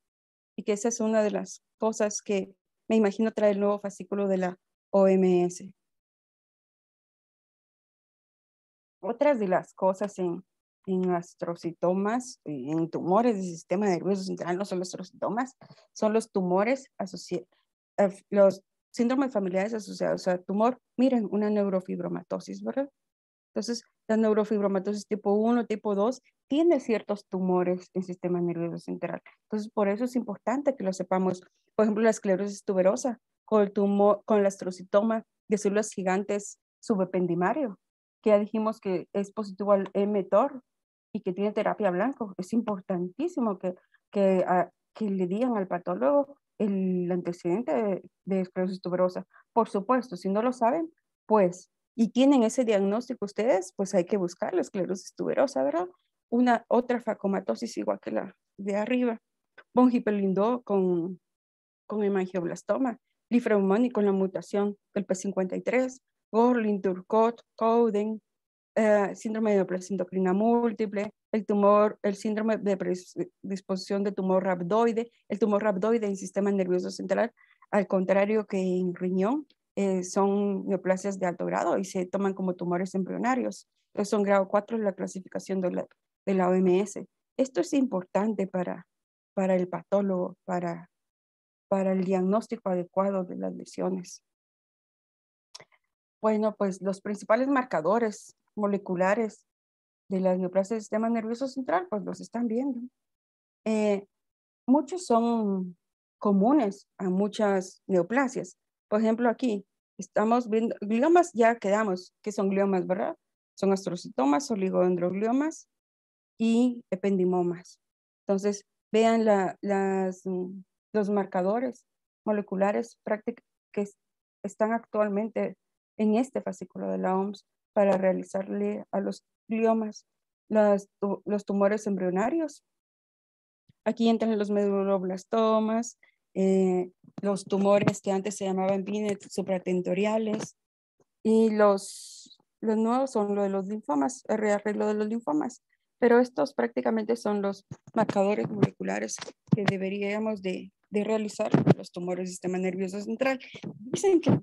y que esa es una de las cosas que me imagino trae el nuevo fascículo de la OMS. Otras de las cosas en, en astrocitomas, en tumores del sistema nervioso central, no son los astrocitomas, son los tumores asociados, eh, los síndromes familiares asociados al tumor. Miren, una neurofibromatosis, ¿verdad? Entonces, la neurofibromatosis tipo 1, tipo 2 tiene ciertos tumores en el sistema nervioso central. Entonces, por eso es importante que lo sepamos. Por ejemplo, la esclerosis tuberosa con, el tumor, con el astrocitoma de células gigantes subependimario, que ya dijimos que es positivo al mTOR y que tiene terapia blanco. Es importantísimo que, que, ah, que le digan al patólogo el antecedente de esclerosis tuberosa. Por supuesto, si no lo saben, pues y tienen ese diagnóstico ustedes, pues hay que buscar la esclerosis tuberosa, ¿verdad? Una otra facomatosis igual que la de arriba. Bongipelindó con, con hemangioblastoma, y con la mutación del P53, Gorlin, Turcot, Cowden, eh, síndrome de endocrina múltiple, el tumor, el síndrome de predisposición de tumor rhabdoide, el tumor rhabdoide en sistema nervioso central, al contrario que en riñón, eh, son neoplasias de alto grado y se toman como tumores embrionarios. son grado 4 en la clasificación de la, OMS. Esto es importante para, el patólogo, para, el diagnóstico adecuado de las lesiones. Bueno, pues los principales marcadores moleculares de las neoplasias del sistema nervioso central, pues los están viendo. Eh, muchos son comunes a muchas neoplasias, por ejemplo, aquí estamos viendo gliomas, ya quedamos que son gliomas, ¿verdad? Son astrocitomas, oligodendrogliomas y ependimomas. Entonces, vean mm, los marcadores moleculares que están actualmente en este fascículo de la OMS para realizarle a los gliomas los tumores embrionarios. Aquí entran los meduloblastomas, eh, los tumores que antes se llamaban PINET supratentoriales y los, los nuevos son los de los linfomas, el rearreglo de los linfomas. Pero estos prácticamente son los marcadores moleculares que deberíamos de, de realizar los tumores del sistema nervioso central. Dicen que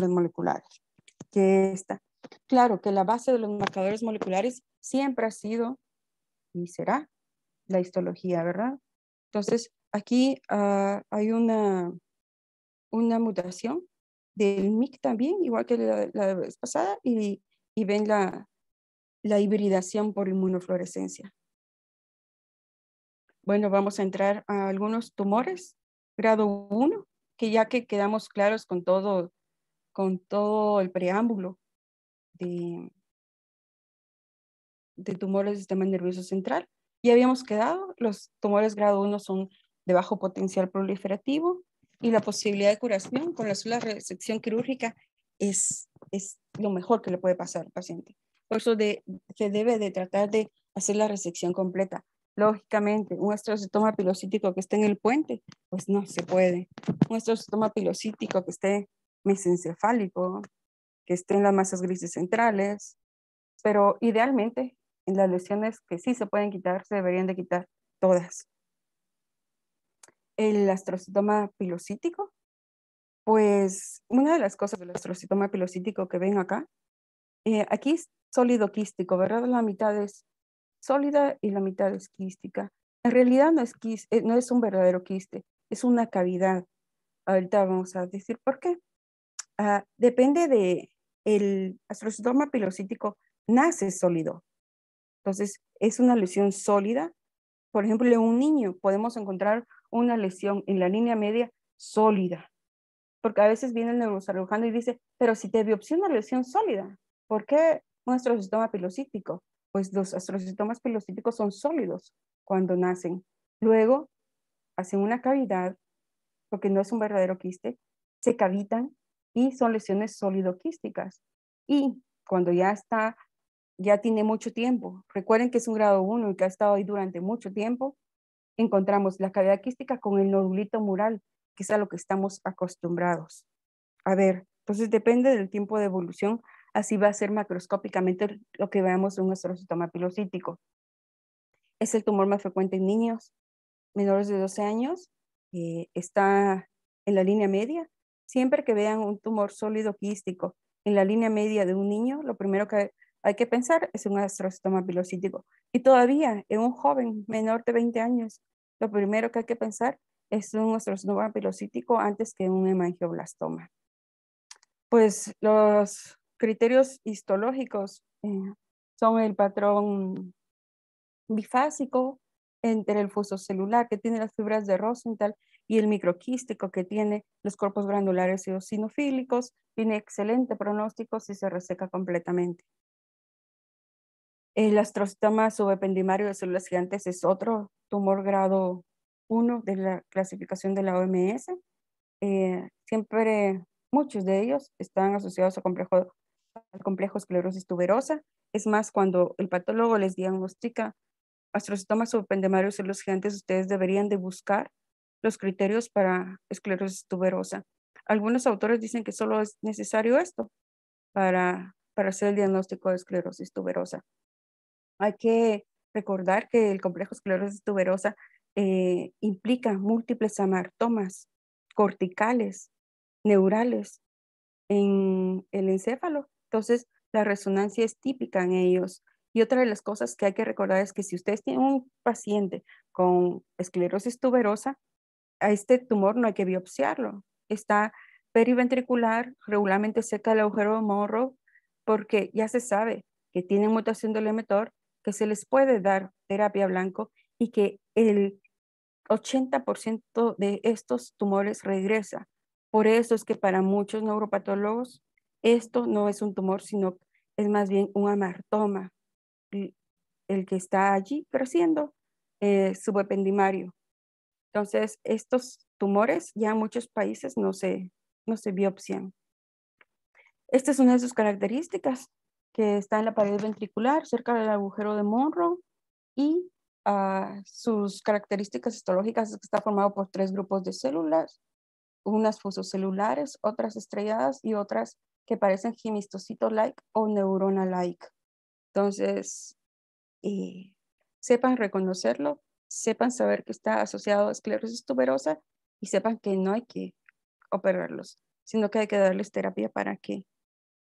los moleculares que esta. Claro que la base de los marcadores moleculares siempre ha sido y será la histología, ¿verdad? Entonces, aquí ah, hay una, mutación del MIC también, igual que la, vez pasada, y, ven la, hibridación por inmunofluorescencia. Bueno, vamos a entrar a algunos tumores, grado 1, que ya que quedamos claros con todo, con todo el preámbulo de, de tumores del sistema nervioso central, ya habíamos quedado, los tumores grado 1 son de bajo potencial proliferativo y la posibilidad de curación con la sola resección quirúrgica es, lo mejor que le puede pasar al paciente. Por eso se debe de tratar de hacer la resección completa. Lógicamente, un estrocitoma pilocítico que esté en el puente, pues no se puede. Un estrocitoma pilocítico que esté mesencefálico, que esté en las masas grises centrales, pero idealmente las lesiones que sí se pueden quitar, se deberían de quitar todas. El astrocitoma pilocítico, pues una de las cosas del astrocitoma pilocítico que ven acá, eh, aquí es sólido quístico, ¿verdad? La mitad es sólida y la mitad es quística. En realidad no es, eh, no es un verdadero quiste, es una cavidad. Ahorita vamos a decir por qué. Ah, depende de el astrocitoma pilocítico nace sólido, entonces, es una lesión sólida. Por ejemplo, en un niño podemos encontrar una lesión en la línea media sólida, porque a veces viene el neurocirujano y dice, pero si te opción una lesión sólida, ¿por qué un astrocitoma pilocítico? Pues los astrocitomas pilocíticos son sólidos cuando nacen. Luego hacen una cavidad, porque no es un verdadero quiste, se cavitan y son lesiones sólido Y cuando ya está ya tiene mucho tiempo. Recuerden que es un grado 1 y que ha estado ahí durante mucho tiempo. Encontramos la cavidad quística con el nodulito mural, que es a lo que estamos acostumbrados. A ver, entonces depende del tiempo de evolución, así va a ser macroscópicamente lo que veamos en un astrocitoma pilocítico. Es el tumor más frecuente en niños menores de 12 años, eh, está en la línea media. Siempre que vean un tumor sólido quístico en la línea media de un niño, lo primero que hay que pensar, es un astrocitoma pilocítico. Y todavía en un joven menor de 20 años, lo primero que hay que pensar es un astrocitoma pilocítico antes que un hemangioblastoma. Pues los criterios histológicos eh, son el patrón bifásico entre el fuso celular que tiene las fibras de Rosenthal y el microquístico que tiene los cuerpos granulares eosinofílicos, tiene excelente pronóstico si se reseca completamente. El astrocitoma subependimario de células gigantes es otro tumor grado 1 de la clasificación de la OMS. Eh, siempre muchos de ellos están asociados a complejo, al complejo esclerosis tuberosa. Es más, cuando el patólogo les diagnostica astrocitoma subependimario de células gigantes, ustedes deberían de buscar los criterios para esclerosis tuberosa. Algunos autores dicen que solo es necesario esto para, para hacer el diagnóstico de esclerosis tuberosa. Hay que recordar que el complejo esclerosis tuberosa eh, implica múltiples amartomas corticales, neurales en el encéfalo. Entonces, la resonancia es típica en ellos. Y otra de las cosas que hay que recordar es que si ustedes tienen un paciente con esclerosis tuberosa, a este tumor no hay que biopsiarlo. Está periventricular, regularmente cerca del agujero de morro, porque ya se sabe que tienen mutación del emetor que se les puede dar terapia blanco y que el 80% de estos tumores regresa. Por eso es que para muchos neuropatólogos esto no es un tumor, sino es más bien un amartoma, el que está allí creciendo eh, subependimario. Entonces, estos tumores ya en muchos países no se, no se biopsian. Esta es una de sus características que está en la pared ventricular, cerca del agujero de Monroe, y ah, sus características histológicas es que está formado por tres grupos de células, unas fosocelulares, otras estrelladas y otras que parecen gimistocito-like o neurona-like. Entonces, eh, sepan reconocerlo, sepan saber que está asociado a esclerosis tuberosa y sepan que no hay que operarlos, sino que hay que darles terapia para que,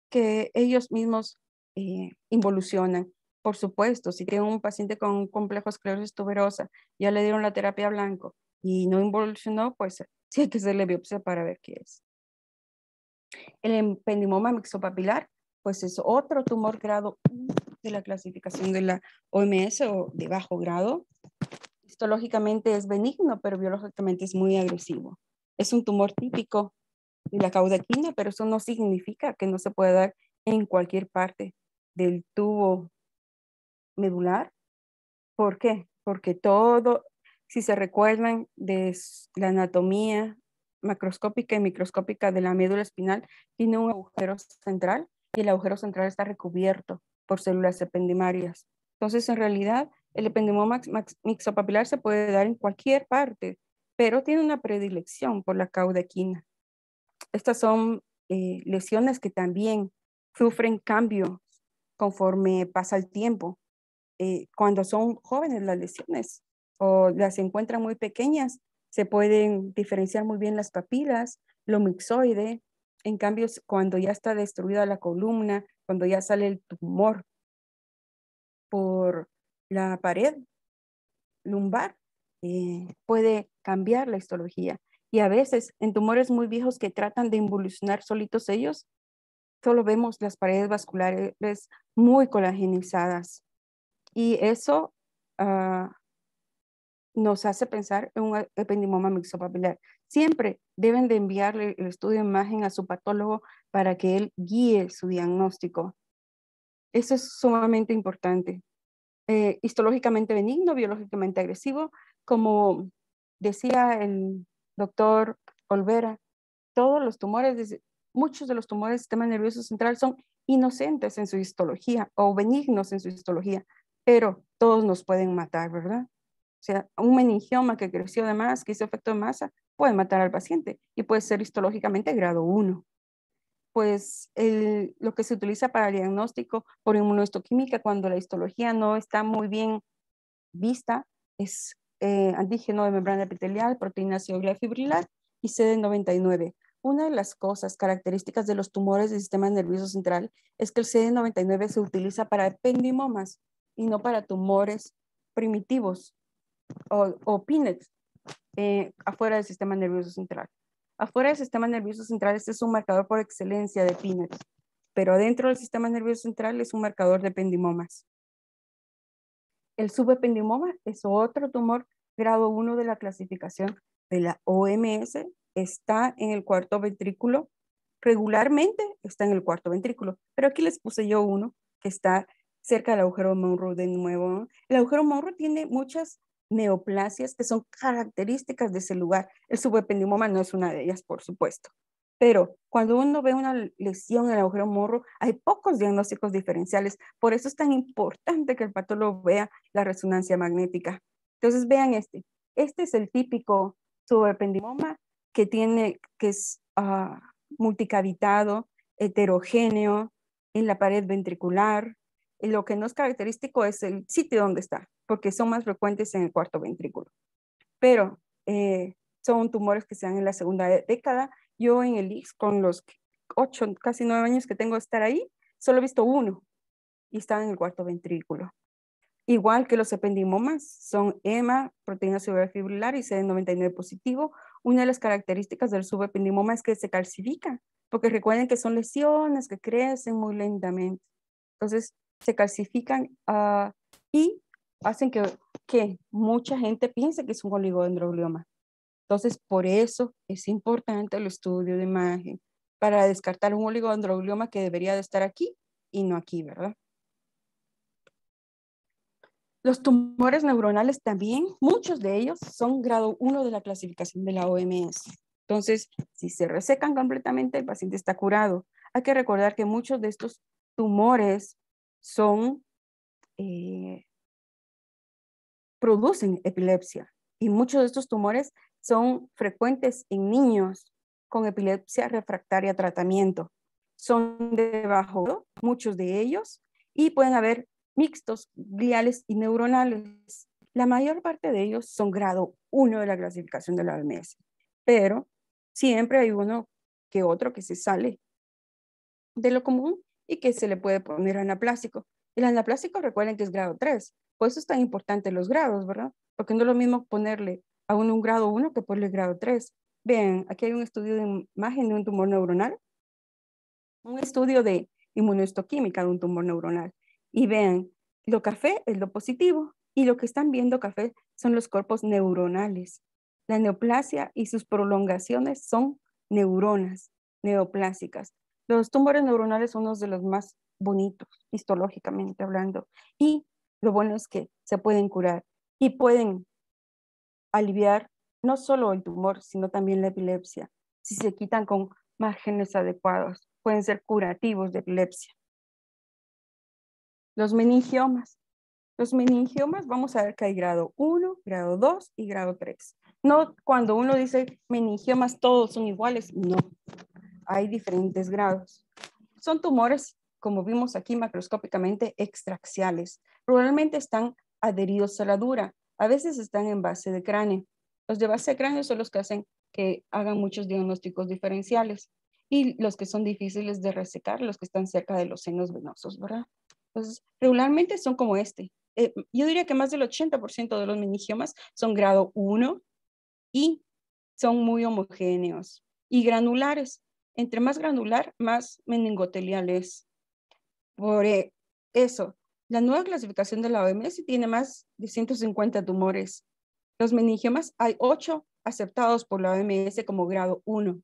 que ellos mismos eh, involucionan. Por supuesto, si tiene un paciente con complejo esclerosis tuberosa, ya le dieron la terapia blanco y no involucionó, pues sí hay que hacerle biopsia para ver qué es. El empendimoma mixopapilar, pues es otro tumor grado 1 de la clasificación de la OMS o de bajo grado. Histológicamente es benigno, pero biológicamente es muy agresivo. Es un tumor típico de la cauda equina, pero eso no significa que no se pueda dar en cualquier parte del tubo medular. ¿Por qué? Porque todo, si se recuerdan de la anatomía macroscópica y microscópica de la médula espinal, tiene un agujero central y el agujero central está recubierto por células ependimarias. Entonces, en realidad, el ependimoma mixopapilar se puede dar en cualquier parte, pero tiene una predilección por la cauda equina. Estas son eh, lesiones que también sufren cambio conforme pasa el tiempo. Eh, cuando son jóvenes las lesiones o las encuentran muy pequeñas, se pueden diferenciar muy bien las papilas, lo mixoide. En cambio, cuando ya está destruida la columna, cuando ya sale el tumor por la pared lumbar, eh, puede cambiar la histología. Y a veces en tumores muy viejos que tratan de involucionar solitos ellos, solo vemos las paredes vasculares muy colagenizadas. Y eso ah, nos hace pensar en un e-, ependimoma mixopapilar. Siempre deben de enviarle el estudio de imagen a su patólogo para que él guíe su diagnóstico. Eso es sumamente importante. Eh, histológicamente benigno, biológicamente agresivo, como decía el doctor Olvera, todos los tumores muchos de los tumores del sistema nervioso central son inocentes en su histología o benignos en su histología, pero todos nos pueden matar, ¿verdad? O sea, un meningioma que creció de más, que hizo efecto de masa, puede matar al paciente y puede ser histológicamente grado 1. Pues lo que se utiliza para el diagnóstico por inmunohistoquímica cuando la histología no está muy bien vista es eh, antígeno de membrana epitelial, proteína celular fibrilar y CD99. Una de las cosas características de los tumores del sistema nervioso central es que el CD99 se utiliza para ependimomas y no para tumores primitivos o, o eh, afuera del sistema nervioso central. Afuera del sistema nervioso central este es un marcador por excelencia de PINETs, pero dentro del sistema nervioso central es un marcador de ependimomas. El subependimoma es otro tumor grado 1 de la clasificación de la OMS está en el cuarto ventrículo, regularmente está en el cuarto ventrículo, pero aquí les puse yo uno que está cerca del agujero morro de nuevo. El agujero morro tiene muchas neoplasias que son características de ese lugar. El subependimoma no es una de ellas, por supuesto. Pero cuando uno ve una lesión en el agujero morro, hay pocos diagnósticos diferenciales. Por eso es tan importante que el patólogo vea la resonancia magnética. Entonces, vean este. Este es el típico subependimoma que tiene, que es ah, multicavitado, heterogéneo, en la pared ventricular. lo que no es característico es el sitio donde está, porque son más frecuentes en el cuarto ventrículo. Pero eh, son tumores que se dan en la segunda década. Yo en el IX, con los ocho, casi nueve años que tengo de estar ahí, solo he visto uno y está en el cuarto ventrículo. Igual que los ependimomas, son EMA, proteína cerebral fibrilar y CD99 positivo una de las características del subependimoma es que se calcifica, porque recuerden que son lesiones que crecen muy lentamente. Entonces, se calcifican ah, y hacen que, que, mucha gente piense que es un oligodendroglioma. Entonces, por eso es importante el estudio de imagen para descartar un oligodendroglioma que debería de estar aquí y no aquí, ¿verdad? Los tumores neuronales también, muchos de ellos son grado 1 de la clasificación de la OMS. Entonces, si se resecan completamente, el paciente está curado. Hay que recordar que muchos de estos tumores son, eh, producen epilepsia y muchos de estos tumores son frecuentes en niños con epilepsia refractaria tratamiento. Son debajo muchos de ellos, y pueden haber mixtos, gliales y neuronales. La mayor parte de ellos son grado 1 de la clasificación de la OMS, pero siempre hay uno que otro que se sale de lo común y que se le puede poner anaplásico. El anaplásico recuerden que es grado 3, por eso es tan importante los grados, ¿verdad? Porque no es lo mismo ponerle a uno un grado 1 que ponerle grado 3. Vean, aquí hay un estudio de imagen de un tumor neuronal, un estudio de inmunohistoquímica de un tumor neuronal y vean, lo café es lo positivo y lo que están viendo café son los cuerpos neuronales. La neoplasia y sus prolongaciones son neuronas neoplásicas. Los tumores neuronales son uno de los más bonitos, histológicamente hablando. Y lo bueno es que se pueden curar y pueden aliviar no solo el tumor, sino también la epilepsia. Si se quitan con márgenes adecuados, pueden ser curativos de epilepsia. Los meningiomas. Los meningiomas vamos a ver que hay grado 1, grado 2 y grado 3. No cuando uno dice meningiomas todos son iguales, no. Hay diferentes grados. Son tumores, como vimos aquí macroscópicamente, extraxiales. Probablemente están adheridos a la dura. A veces están en base de cráneo. Los de base de cráneo son los que hacen que hagan muchos diagnósticos diferenciales y los que son difíciles de resecar, los que están cerca de los senos venosos, ¿verdad? Entonces, regularmente son como este. Eh, yo diría que más del 80% de los meningiomas son grado 1 y son muy homogéneos y granulares. Entre más granular, más meningoteliales. Por e, eso, la nueva clasificación de la OMS tiene más de 150 tumores. Los meningiomas, hay 8 aceptados por la OMS como grado 1.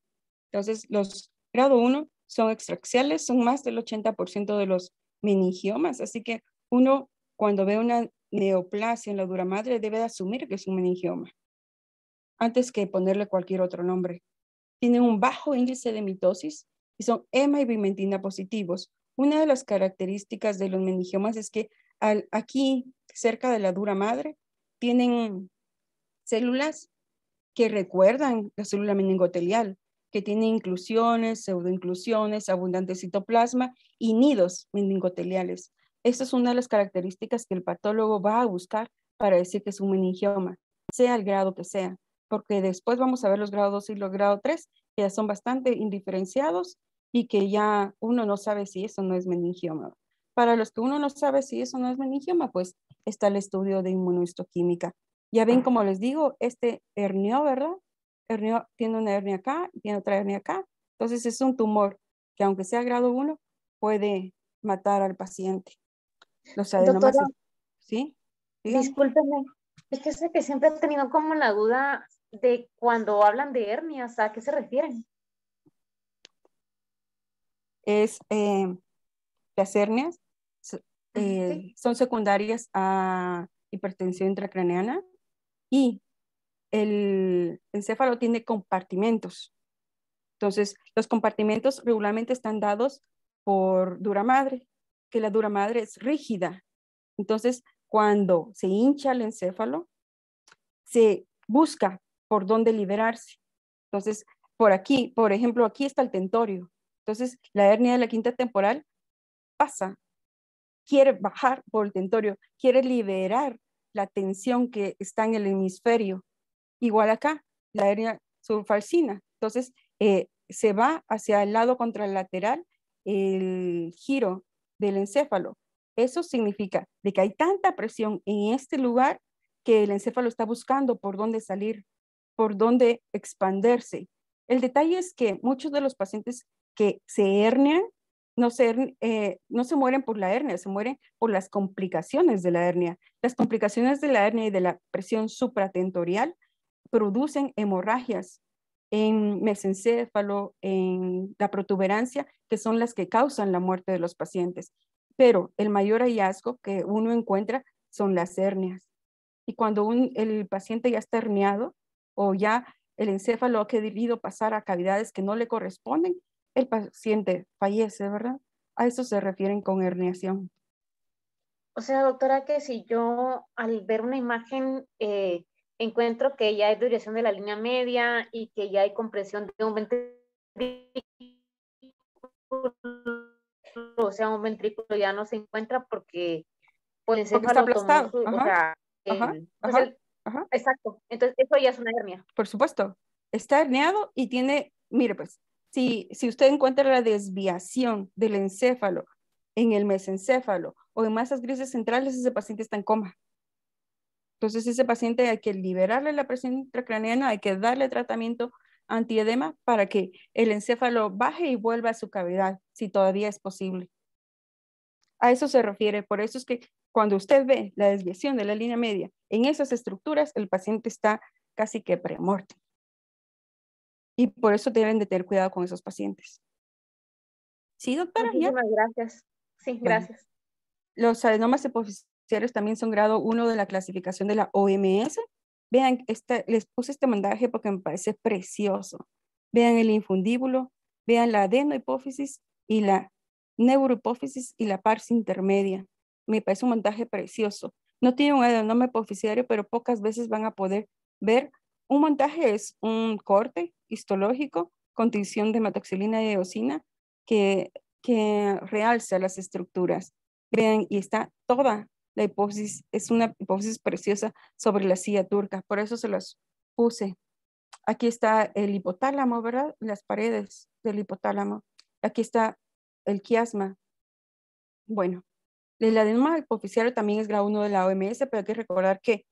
Entonces, los grado 1 son extraxiales, son más del 80% de los meningiomas. Así que uno cuando ve una neoplasia en la dura madre debe de asumir que es un meningioma antes que ponerle cualquier otro nombre. Tienen un bajo índice de mitosis y son EMA y bimentina positivos. Una de las características de los meningiomas es que aquí, cerca de la dura madre, tienen células que recuerdan la célula meningotelial que tiene inclusiones, pseudoinclusiones, abundante citoplasma y nidos meningoteliales. Esta es una de las características que el patólogo va a buscar para decir que es un meningioma, sea el grado que sea, porque después vamos a ver los grados 2 y los grados 3, que ya son bastante indiferenciados y que ya uno no sabe si eso no es meningioma. Para los que uno no sabe si eso no es meningioma, pues está el estudio de inmunohistoquímica. Ya ven, como les digo, este hernio, ¿verdad? tiene una hernia acá, tiene otra hernia acá. Entonces es un tumor que aunque sea grado 1, puede matar al paciente. ¿Sí? Discúlpeme, es que que siempre he tenido como la duda de cuando hablan de hernias, ¿a qué se refieren? Es em, las hernias eh, son secundarias a hipertensión intracraneana y el encéfalo tiene compartimentos. Entonces, los compartimentos regularmente están dados por dura madre, que la dura madre es rígida. Entonces, cuando se hincha el encéfalo, se busca por dónde liberarse. Entonces, por aquí, por ejemplo, aquí está el tentorio. Entonces, la hernia de la quinta temporal pasa, quiere bajar por el tentorio, quiere liberar la tensión que está en el hemisferio Igual acá, la hernia subfalsina. Entonces, eh, se va hacia el lado contralateral el giro del encéfalo. Eso significa de que hay tanta presión en este lugar que el encéfalo está buscando por dónde salir, por dónde expandirse. El detalle es que muchos de los pacientes que se hernian no eh, no se mueren por la hernia, se mueren por las complicaciones de la hernia. Las complicaciones de la hernia y de la presión supratentorial producen hemorragias en mesencéfalo, en la protuberancia, que son las que causan la muerte de los pacientes. Pero el mayor hallazgo que uno encuentra son las hernias. Y cuando el paciente ya está herniado o ya el encéfalo ha querido pasar a cavidades que no le corresponden, el paciente fallece, ¿verdad? A eso se refieren con herniación. O sea, doctora, que si yo al ver una imagen eh, encuentro que ya hay duración de la línea media y que ya hay compresión de un ventrículo, o sea, un ventrículo ya no se encuentra porque pues, por encéfalo está aplastado. o sea, pues, exacto. Entonces, eso ya es una hernia. Por supuesto. Está herniado y tiene, mire pues, si, si usted encuentra la desviación del encéfalo en el mesencéfalo o en masas grises centrales, ese paciente está en coma. Entonces, ese paciente hay que liberarle la presión intracraneana, hay que darle tratamiento antiedema para que el encéfalo baje y vuelva a su cavidad, si todavía es posible. A eso se refiere, por eso es que cuando usted ve la desviación de la línea media en esas estructuras, el paciente está casi que premorte. Y por eso deben de tener cuidado con esos pacientes. Sí, doctora. Muchísimas gracias. Sí, gracias. los adenomas también son grado 1 de la clasificación de la OMS. Vean, este, les puse este mandaje porque me parece precioso. Vean el infundíbulo, vean la adenohipófisis y la neurohipófisis y la pars intermedia. Me parece un montaje precioso. No tiene un adenoma hipoficiario, pero pocas veces van a poder ver. Un montaje es un corte histológico con tinción de hematoxilina y eosina que, que realza las estructuras. Vean, y está toda la hipófisis es una hipófisis preciosa sobre la silla turca, por eso se las puse. Aquí está el hipotálamo, ¿verdad? Las paredes del hipotálamo. Aquí está el quiasma. Bueno, el adenoma hipofisiario también es grado 1 de la OMS, pero hay que recordar que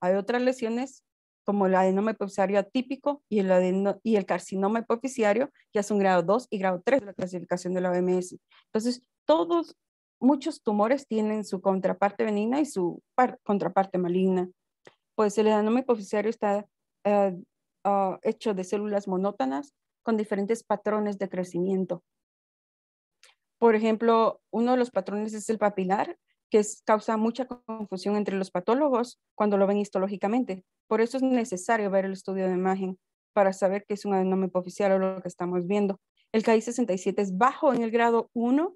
hay otras lesiones como el adenoma hipoficiario atípico y el, y el carcinoma hipoficiario, es son grado 2 y grado 3 de la clasificación de la OMS. Entonces, todos muchos tumores tienen su contraparte benigna y su contraparte maligna. Pues el adenoma hipoficiario está eh, ah, hecho de células monótonas con diferentes patrones de crecimiento. Por ejemplo, uno de los patrones es el papilar, que causa mucha confusión entre los patólogos cuando lo ven histológicamente. Por eso es necesario ver el estudio de imagen para saber que es un adenoma o lo que estamos viendo. El KI67 es bajo en el grado 1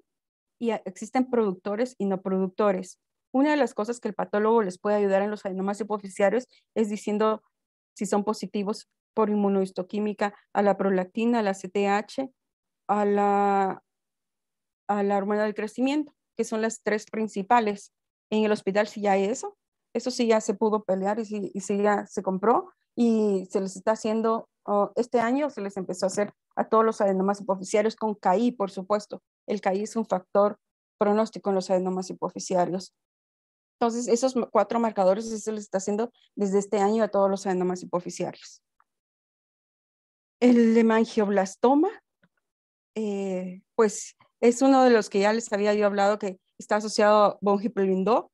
y existen productores y no productores. Una de las cosas que el patólogo les puede ayudar en los adenomas hipoficiarios es diciendo si son positivos por inmunohistoquímica a la prolactina, a la CTH, a la, a la hormona del crecimiento, que son las tres principales. En el hospital si ya hay eso, eso sí ya se pudo pelear y si ya se compró y se les está haciendo, oh, este año se les empezó a hacer a todos los adenomas hipoficiarios con CAI, por supuesto, el CAI es un factor pronóstico en los adenomas hipoficiarios. Entonces, esos cuatro marcadores se les está haciendo desde este año a todos los adenomas hipoficiarios. El hemangioblastoma, eh, pues es uno de los que ya les había yo hablado que está asociado a Hippel-Lindau.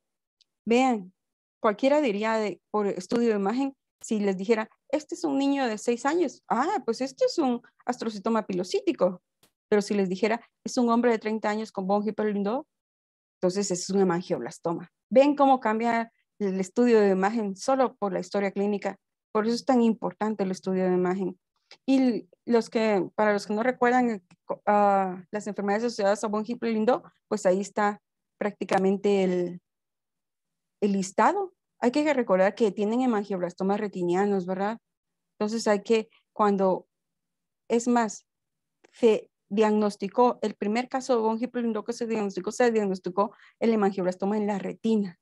Vean, cualquiera diría por estudio de imagen, si les dijera, este es un niño de seis años, ah, pues este es un astrocitoma pilocítico. Pero si les dijera, es un hombre de 30 años con von lindau entonces es un hemangioblastoma. ¿Ven cómo cambia el estudio de imagen solo por la historia clínica? Por eso es tan importante el estudio de imagen. Y los que, para los que no recuerdan ah, las enfermedades asociadas a von Hippel-Lindau, pues ahí está prácticamente el, el, listado. Hay que recordar que tienen hemangioblastomas retinianos, ¿verdad? Entonces hay que, cuando, es más, se diagnosticó, el primer caso de von que se diagnosticó, se diagnosticó el hemangioblastoma en la retina.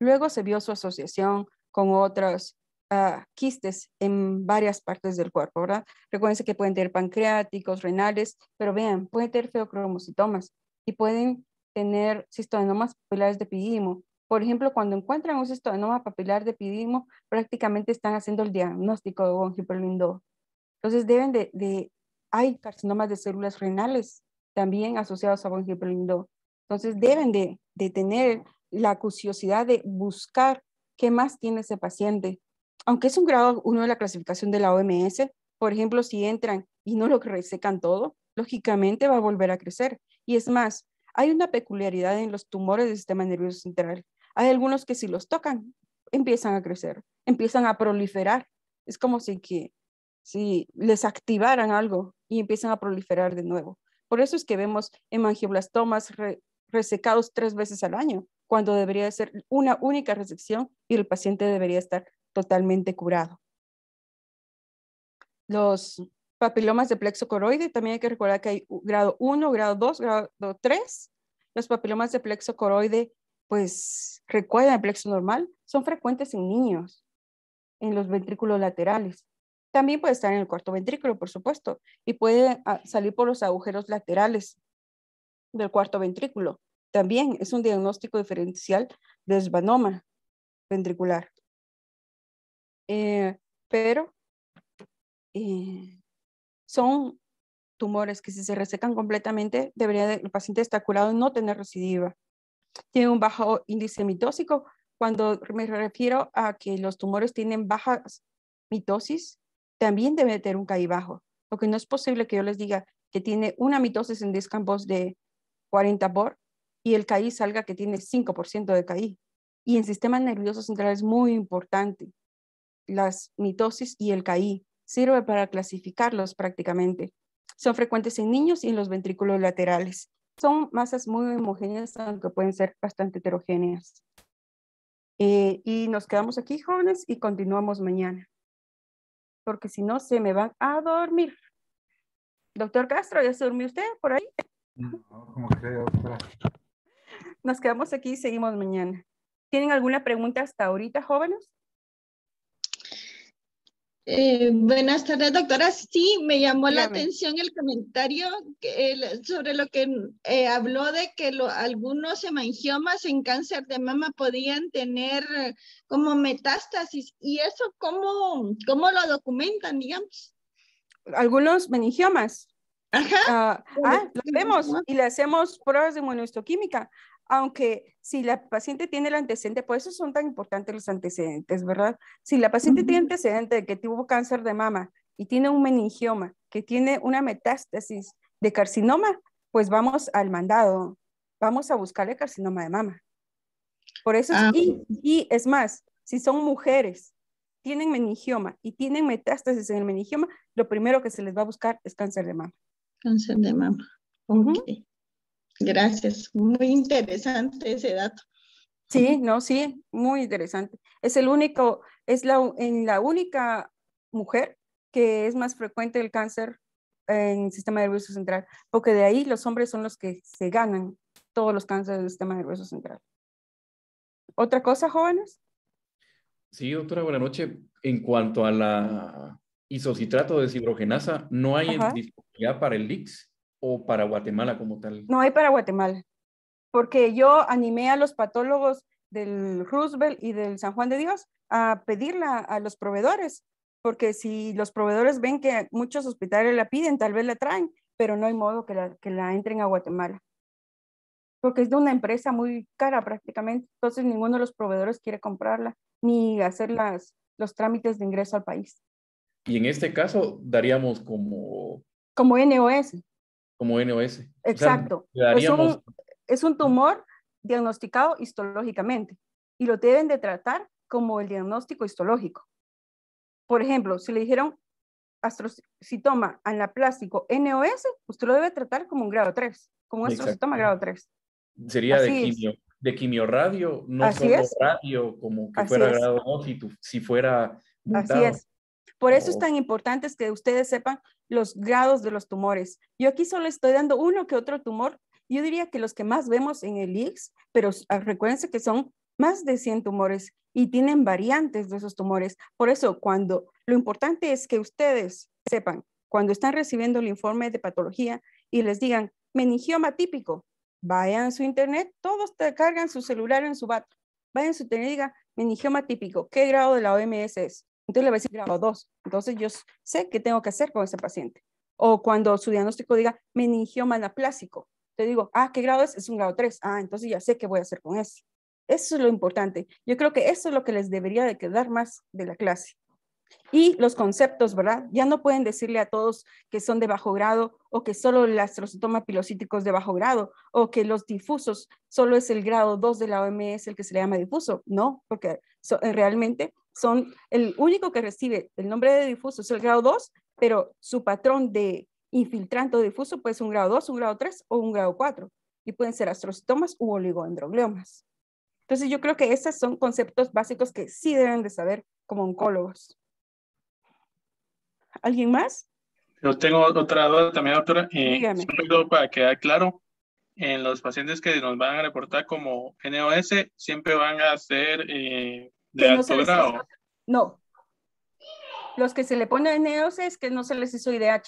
Luego se vio su asociación con otros ah, quistes en varias partes del cuerpo, ¿verdad? Recuerden que pueden tener pancreáticos, renales, pero vean, pueden tener feocromocitomas y pueden tener cistodenomas papilares de epidimo. Por ejemplo, cuando encuentran un cistodenoma papilar de epidimo, prácticamente están haciendo el diagnóstico de von Entonces deben de hay carcinomas de células renales también asociados a von Entonces deben de, tener la curiosidad de buscar qué más tiene ese paciente. Aunque es un grado uno de la clasificación de la OMS, por ejemplo, si entran y no lo resecan todo, lógicamente va a volver a crecer. Y es más, hay una peculiaridad en los tumores del sistema nervioso central. Hay algunos que si los tocan, empiezan a crecer, empiezan a proliferar. Es como si, que, si les activaran algo y empiezan a proliferar de nuevo. Por eso es que vemos hemangioblastomas resecados tres veces al año, cuando debería ser una única resección y el paciente debería estar totalmente curado. Los papilomas de plexo coroide, también hay que recordar que hay grado 1, grado 2, grado 3. Los papilomas de plexo coroide, pues recuerdan el plexo normal, son frecuentes en niños, en los ventrículos laterales. También puede estar en el cuarto ventrículo, por supuesto, y puede ah, salir por los agujeros laterales del cuarto ventrículo. También es un diagnóstico diferencial de esbanoma ventricular. Eh, pero eh, son tumores que si se resecan completamente, debería el paciente está curado y no tener recidiva. Tiene un bajo índice mitósico. Cuando me refiero a que los tumores tienen bajas mitosis, también debe tener un bajo. porque no es posible que yo les diga que tiene una mitosis en 10 campos de 40 por y el CAI salga que tiene 5% de CAI. Y en sistema nervioso central es muy importante las mitosis y el CAI. Sirve para clasificarlos prácticamente. Son frecuentes en niños y en los ventrículos laterales. Son masas muy homogéneas, aunque pueden ser bastante heterogéneas. Eh, y nos quedamos aquí, jóvenes, y continuamos mañana porque si no se me van a dormir. Doctor Castro, ¿ya se durmió usted por ahí? No, como creo. Nos quedamos aquí y seguimos mañana. ¿Tienen alguna pregunta hasta ahorita, jóvenes? Eh, buenas tardes, doctora. Sí, me llamó la atención el comentario sobre lo que eh, habló de que algunos hemangiomas en cáncer de mama podían tener como metástasis. ¿Y eso cómo, lo documentan, digamos? Algunos meningiomas. Ajá. ah, ah lo vemos y le hacemos pruebas de inmunohistoquímica aunque si la paciente tiene el antecedente, por eso son tan importantes los antecedentes, ¿verdad? Si la paciente tiene antecedente de que tuvo cáncer de mama y tiene un meningioma, que tiene una metástasis de carcinoma, pues vamos al mandado, vamos a buscar el carcinoma de mama. Por eso, ah, y, y es más, si son mujeres, tienen meningioma y tienen metástasis en el meningioma, lo primero que se les va a buscar es cáncer de mama. Cáncer de mama. Ok. Gracias, muy interesante ese dato. Sí, no, sí, muy interesante. Es el único, es la, en la única mujer que es más frecuente el cáncer en el sistema nervioso central, porque de ahí los hombres son los que se ganan todos los cánceres del sistema nervioso central. ¿Otra cosa, jóvenes? Sí, doctora, buenas noches. En cuanto a la isocitrato de deshidrogenasa, no hay disponibilidad para el LIX o para Guatemala como tal? No, hay para Guatemala, porque yo animé a los patólogos del Roosevelt y del San Juan de Dios a pedirla a los proveedores, porque si los proveedores ven que muchos hospitales la piden, tal vez la traen, pero no hay modo que la, entren a Guatemala, porque es de una empresa muy cara prácticamente, entonces ninguno de los proveedores quiere comprarla ni hacer las, los trámites de ingreso al país. Y en este caso daríamos como... Como NOS como NOS. Exacto. es, un, tumor diagnosticado histológicamente y lo deben de tratar como el diagnóstico histológico. Por ejemplo, si le dijeron astrocitoma anaplástico NOS, usted lo debe tratar como un grado 3, como un astrocitoma grado 3. Sería de quimio, de quimiorradio, no solo radio como que fuera grado 2 si, si fuera Así es. Por eso es oh. tan importante que ustedes sepan los grados de los tumores. Yo aquí solo estoy dando uno que otro tumor. Yo diría que los que más vemos en el IX, pero ah, recuérdense que son más de 100 tumores y tienen variantes de esos tumores. Por eso, cuando lo importante es que ustedes sepan, cuando están recibiendo el informe de patología y les digan meningioma típico, vayan a su internet, todos cargan su celular en su bat, vayan a su internet y digan meningioma típico, ¿qué grado de la OMS es? Entonces le va a decir grado 2. Entonces yo sé qué tengo que hacer con ese paciente. O cuando su diagnóstico diga meningioma anaplásico, te digo, ah, ¿qué grado es? Es un grado 3. Ah, entonces ya sé qué voy a hacer con eso. Eso es lo importante. Yo creo que eso es lo que les debería de quedar más de la clase. Y los conceptos, ¿verdad? Ya no pueden decirle a todos que son de bajo grado o que solo el astrocitoma pilocítico es de bajo grado o que los difusos solo es el grado 2 de la OMS el que se le llama difuso. No, porque eh, realmente son el único que recibe el nombre de difuso es el grado 2, pero su patrón de infiltrante o difuso puede ser un grado 2, un grado 3 o un grado 4 y pueden ser astrocitomas u oligodendrogliomas. Entonces yo creo que esos son conceptos básicos que sí deben de saber como oncólogos. ¿Alguien más? Yo tengo otra duda también, doctora. Eh, solo para quedar claro, en los pacientes que nos van a reportar como NOS, siempre van a ser eh, no Los que se le pone NOS e es que no se les hizo IDH.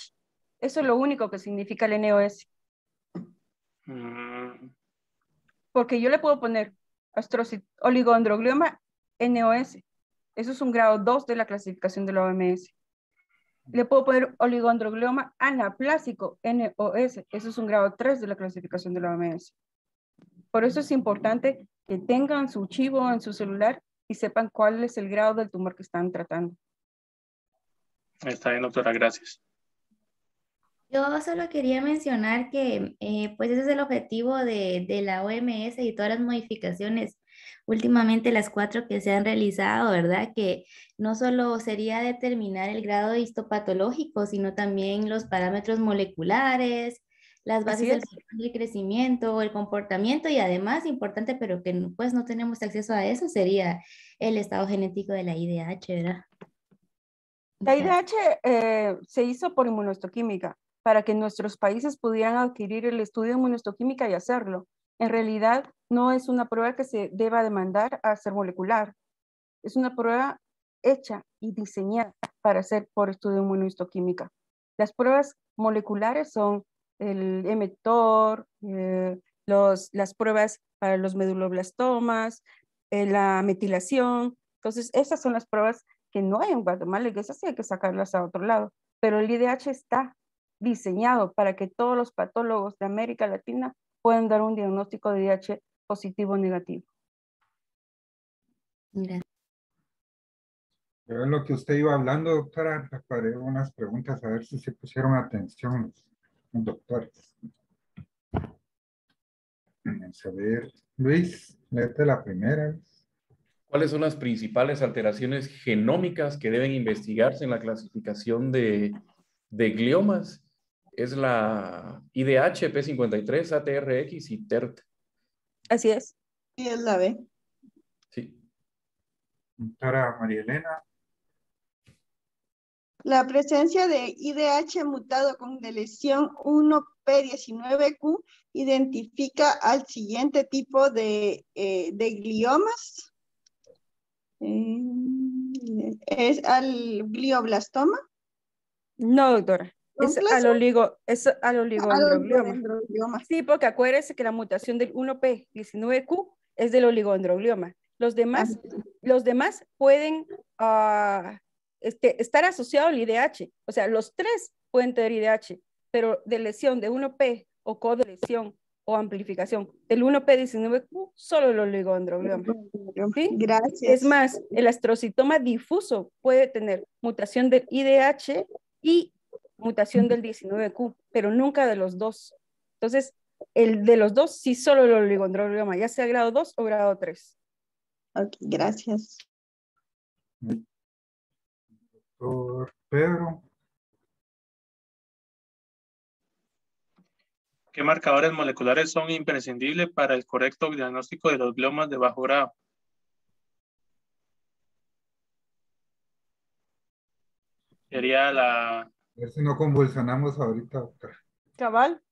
Eso es lo único que significa el NOS. Mm. Porque yo le puedo poner oligodendroglioma NOS. Eso es un grado 2 de la clasificación de la OMS. Le puedo poner oligodendroglioma anaplásico NOS. Eso es un grado 3 de la clasificación de la OMS. Por eso es importante que tengan su chivo en su celular y sepan cuál es el grado del tumor que están tratando. Está bien, doctora, gracias. Yo solo quería mencionar que eh, pues ese es el objetivo de, de, la OMS y todas las modificaciones, últimamente las cuatro que se han realizado, ¿verdad? Que no solo sería determinar el grado histopatológico, sino también los parámetros moleculares, las bases del crecimiento, el comportamiento y además, importante, pero que pues no tenemos acceso a eso, sería el estado genético de la IDH, ¿verdad? La IDH eh, se hizo por inmunohistoquímica, para que nuestros países pudieran adquirir el estudio de inmunohistoquímica y hacerlo. En realidad, no es una prueba que se deba demandar a ser molecular. Es una prueba hecha y diseñada para hacer por estudio de inmunohistoquímica. Las pruebas moleculares son el emetor, eh, los, las pruebas para los meduloblastomas, eh, la metilación. Entonces, esas son las pruebas que no hay en Guatemala y que esas sí hay que sacarlas a otro lado. Pero el IDH está diseñado para que todos los patólogos de América Latina puedan dar un diagnóstico de IDH positivo o negativo. mira Pero lo que usted iba hablando, doctora, para unas preguntas a ver si se pusieron atención doctores. Vamos a ver, Luis, léete la primera. ¿Cuáles son las principales alteraciones genómicas que deben investigarse en la clasificación de, de gliomas? Es la IDH, P53, ATRX y TERT. E Así es. Y es la B. Sí. Doctora María Elena, la presencia de IDH mutado con deleción 1P19Q identifica al siguiente tipo de, eh, gliomas. Eh, ¿Es al glioblastoma? No, doctora. Es al, oligo, es al Sí, porque acuérdese que la mutación del 1P19Q es del oligondroglioma. Los demás, los demás pueden ah, estar asociado al IDH. O sea, los tres pueden tener IDH, pero de lesión de 1P o co-lesión o amplificación del 1P19Q, uh, solo el oligodendroglioma. Gracias. Es más, el astrocitoma difuso puede tener mutación del IDH y mutación del 19Q, pero nunca de los dos. Entonces, el de los dos, sí solo el oligodendroglioma, ya sea grado 2 o grado 3. Ok, gracias. Mm. Pedro. ¿Qué marcadores moleculares son imprescindibles para el correcto diagnóstico de los gliomas de bajo grado? Sería la... A ver si no convulsionamos ahorita, doctor. Cabal.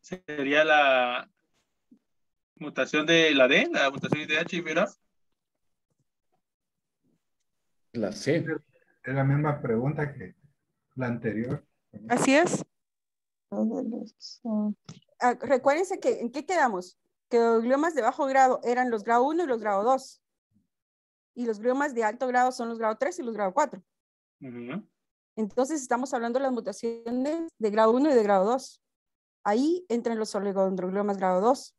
Sería la mutación de la D, la mutación de H, ¿verdad? La C. Es la misma pregunta que la anterior. Así es. Ah, recuérdense que en qué quedamos. Que los gliomas de bajo grado eran los grado 1 y los grado 2. Y los gliomas de alto grado son los grado 3 y los grado 4. Entonces estamos hablando de las mutaciones de grado 1 y de grado 2. Ahí entran los oligodendrogliomas grado 2.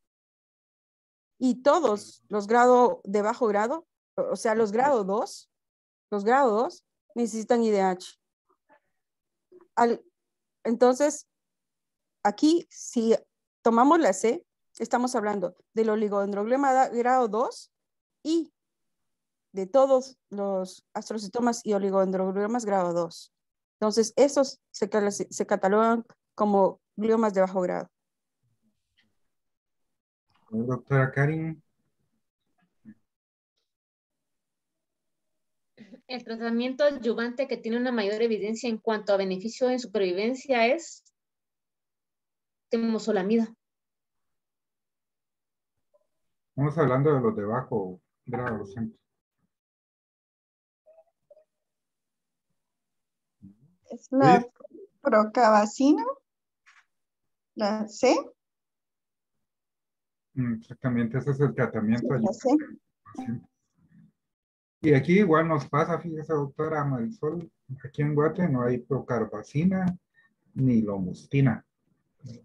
Y todos los grados de bajo grado, o sea, los grado 2, los grados necesitan IDH. entonces, aquí, si tomamos la C, estamos hablando del oligodendroglioma grado 2 y de todos los astrocitomas y oligodendrogliomas grado 2. Entonces, esos se, se catalogan como gliomas de bajo grado. Doctora Karin, El tratamiento adyuvante que tiene una mayor evidencia en cuanto a beneficio en supervivencia es temosolamida. Vamos hablando de los de bajo grado, Es la procabacina, la C. Mm, exactamente, ese es el tratamiento. la C. Y aquí igual nos pasa, fíjese doctora sol aquí en Guate no hay procarbacina ni lomustina.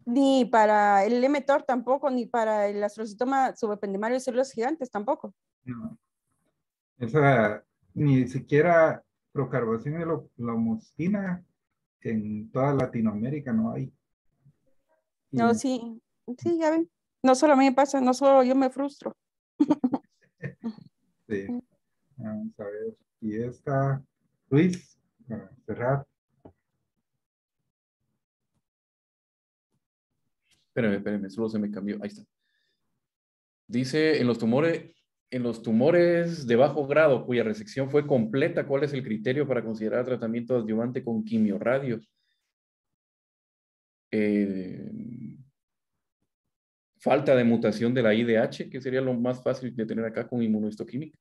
Ni para el emetor tampoco, ni para el astrocitoma subependimario de células gigantes tampoco. No. sea, ni siquiera procarbacina y lomustina en toda Latinoamérica no hay. no, sí, sí, ya ven. No solo a mí me pasa, no solo yo me frustro. sí. Vamos a ver, y esta, Luis, cerrar. Espérame, espérame, solo se me cambió. Ahí está. Dice, en los tumores, en los tumores de bajo grado cuya resección fue completa, ¿cuál es el criterio para considerar tratamiento adyuvante con quimiorradio? Eh, falta de mutación de la IDH, que sería lo más fácil de tener acá con inmunohistoquímica.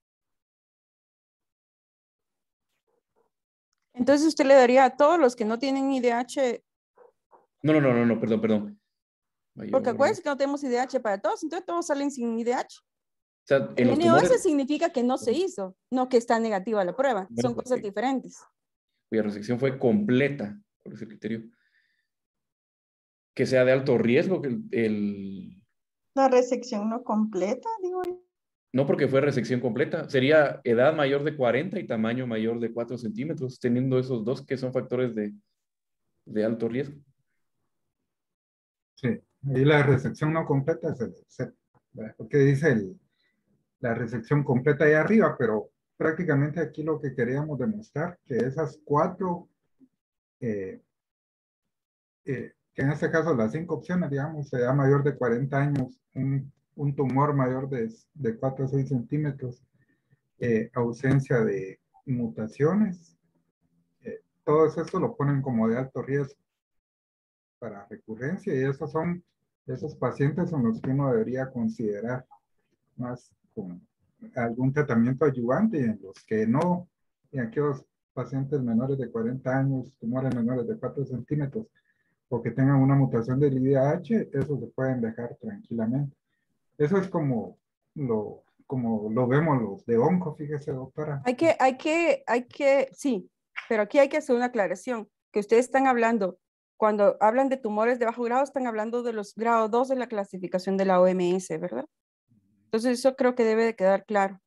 Entonces usted le daría a todos los que no tienen IDH. No, no, no, no, no perdón, perdón. Porque acuérdense que no tenemos IDH para todos, entonces todos salen sin IDH. O sea, en tumores... NOS significa que no se hizo, no que está negativa la prueba. Son pues cosas diferentes. la resección fue completa, por ese criterio. Que sea de alto riesgo, que el, La resección no completa, digo yo. No porque fue resección completa, sería edad mayor de 40 y tamaño mayor de 4 centímetros, teniendo esos dos que son factores de, alto riesgo. Sí, y la resección no completa, se, porque dice el, la resección completa ahí arriba, pero prácticamente aquí lo que queríamos demostrar, que esas cuatro, eh, eh, que en este caso las cinco opciones, digamos, edad mayor de 40 años, un tumor mayor de, 4 a 6 centímetros, eh, ausencia de mutaciones, eh, todo eso lo ponen como de alto riesgo para recurrencia y esos son esos pacientes son los que uno debería considerar más con algún tratamiento ayudante y en los que no, en aquellos pacientes menores de 40 años, tumores menores de 4 centímetros o que tengan una mutación del IDH, esos se pueden dejar tranquilamente. Eso es como lo, como lo vemos los de onco, fíjese, doctora. Hay que, hay que, hay que, sí, pero aquí hay que hacer una aclaración, que ustedes están hablando, cuando hablan de tumores de bajo grado, están hablando de los grado 2 de la clasificación de la OMS, ¿verdad? Entonces eso creo que debe de quedar claro,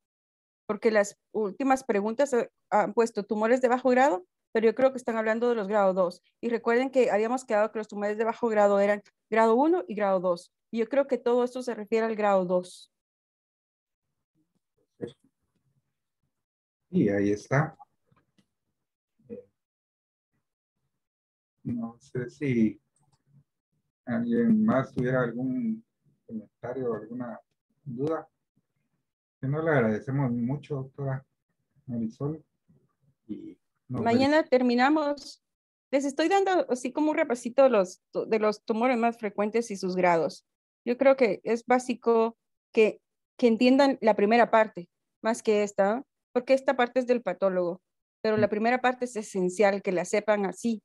porque las últimas preguntas eh, han puesto tumores de bajo grado pero yo creo que están hablando de los grado 2. Y recuerden que habíamos quedado que los tumores de bajo grado eran grado 1 y grado 2. Y yo creo que todo esto se refiere al grado 2. Y ahí está. No sé si alguien más tuviera algún comentario o alguna duda. Que no le agradecemos mucho, doctora Marisol. Y Mañana terminamos. Les estoy dando así como un repasito de los, de los tumores más frecuentes y sus grados. Yo creo que es básico que, entiendan la primera parte, más que esta, porque esta parte es del patólogo, pero la mm. primera parte es esencial que la sepan así,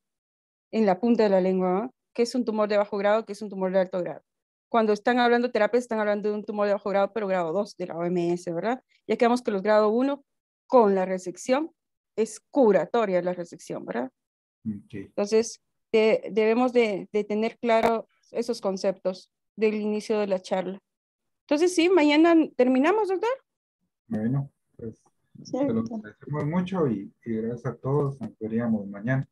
en la punta de la lengua, que es un tumor de bajo grado, que es un tumor de alto grado. Cuando están hablando de terapia, están hablando de un tumor de bajo grado, pero grado 2 de la OMS, ¿verdad? Ya quedamos que los grado 1 con la resección es curatoria la recepción, ¿verdad? Mm, Entonces, debemos de, tener claro esos conceptos del inicio de la charla. Entonces, sí, mañana terminamos, doctor. Bueno, pues te lo agradecemos mucho y, y gracias a todos. Nos veríamos mañana.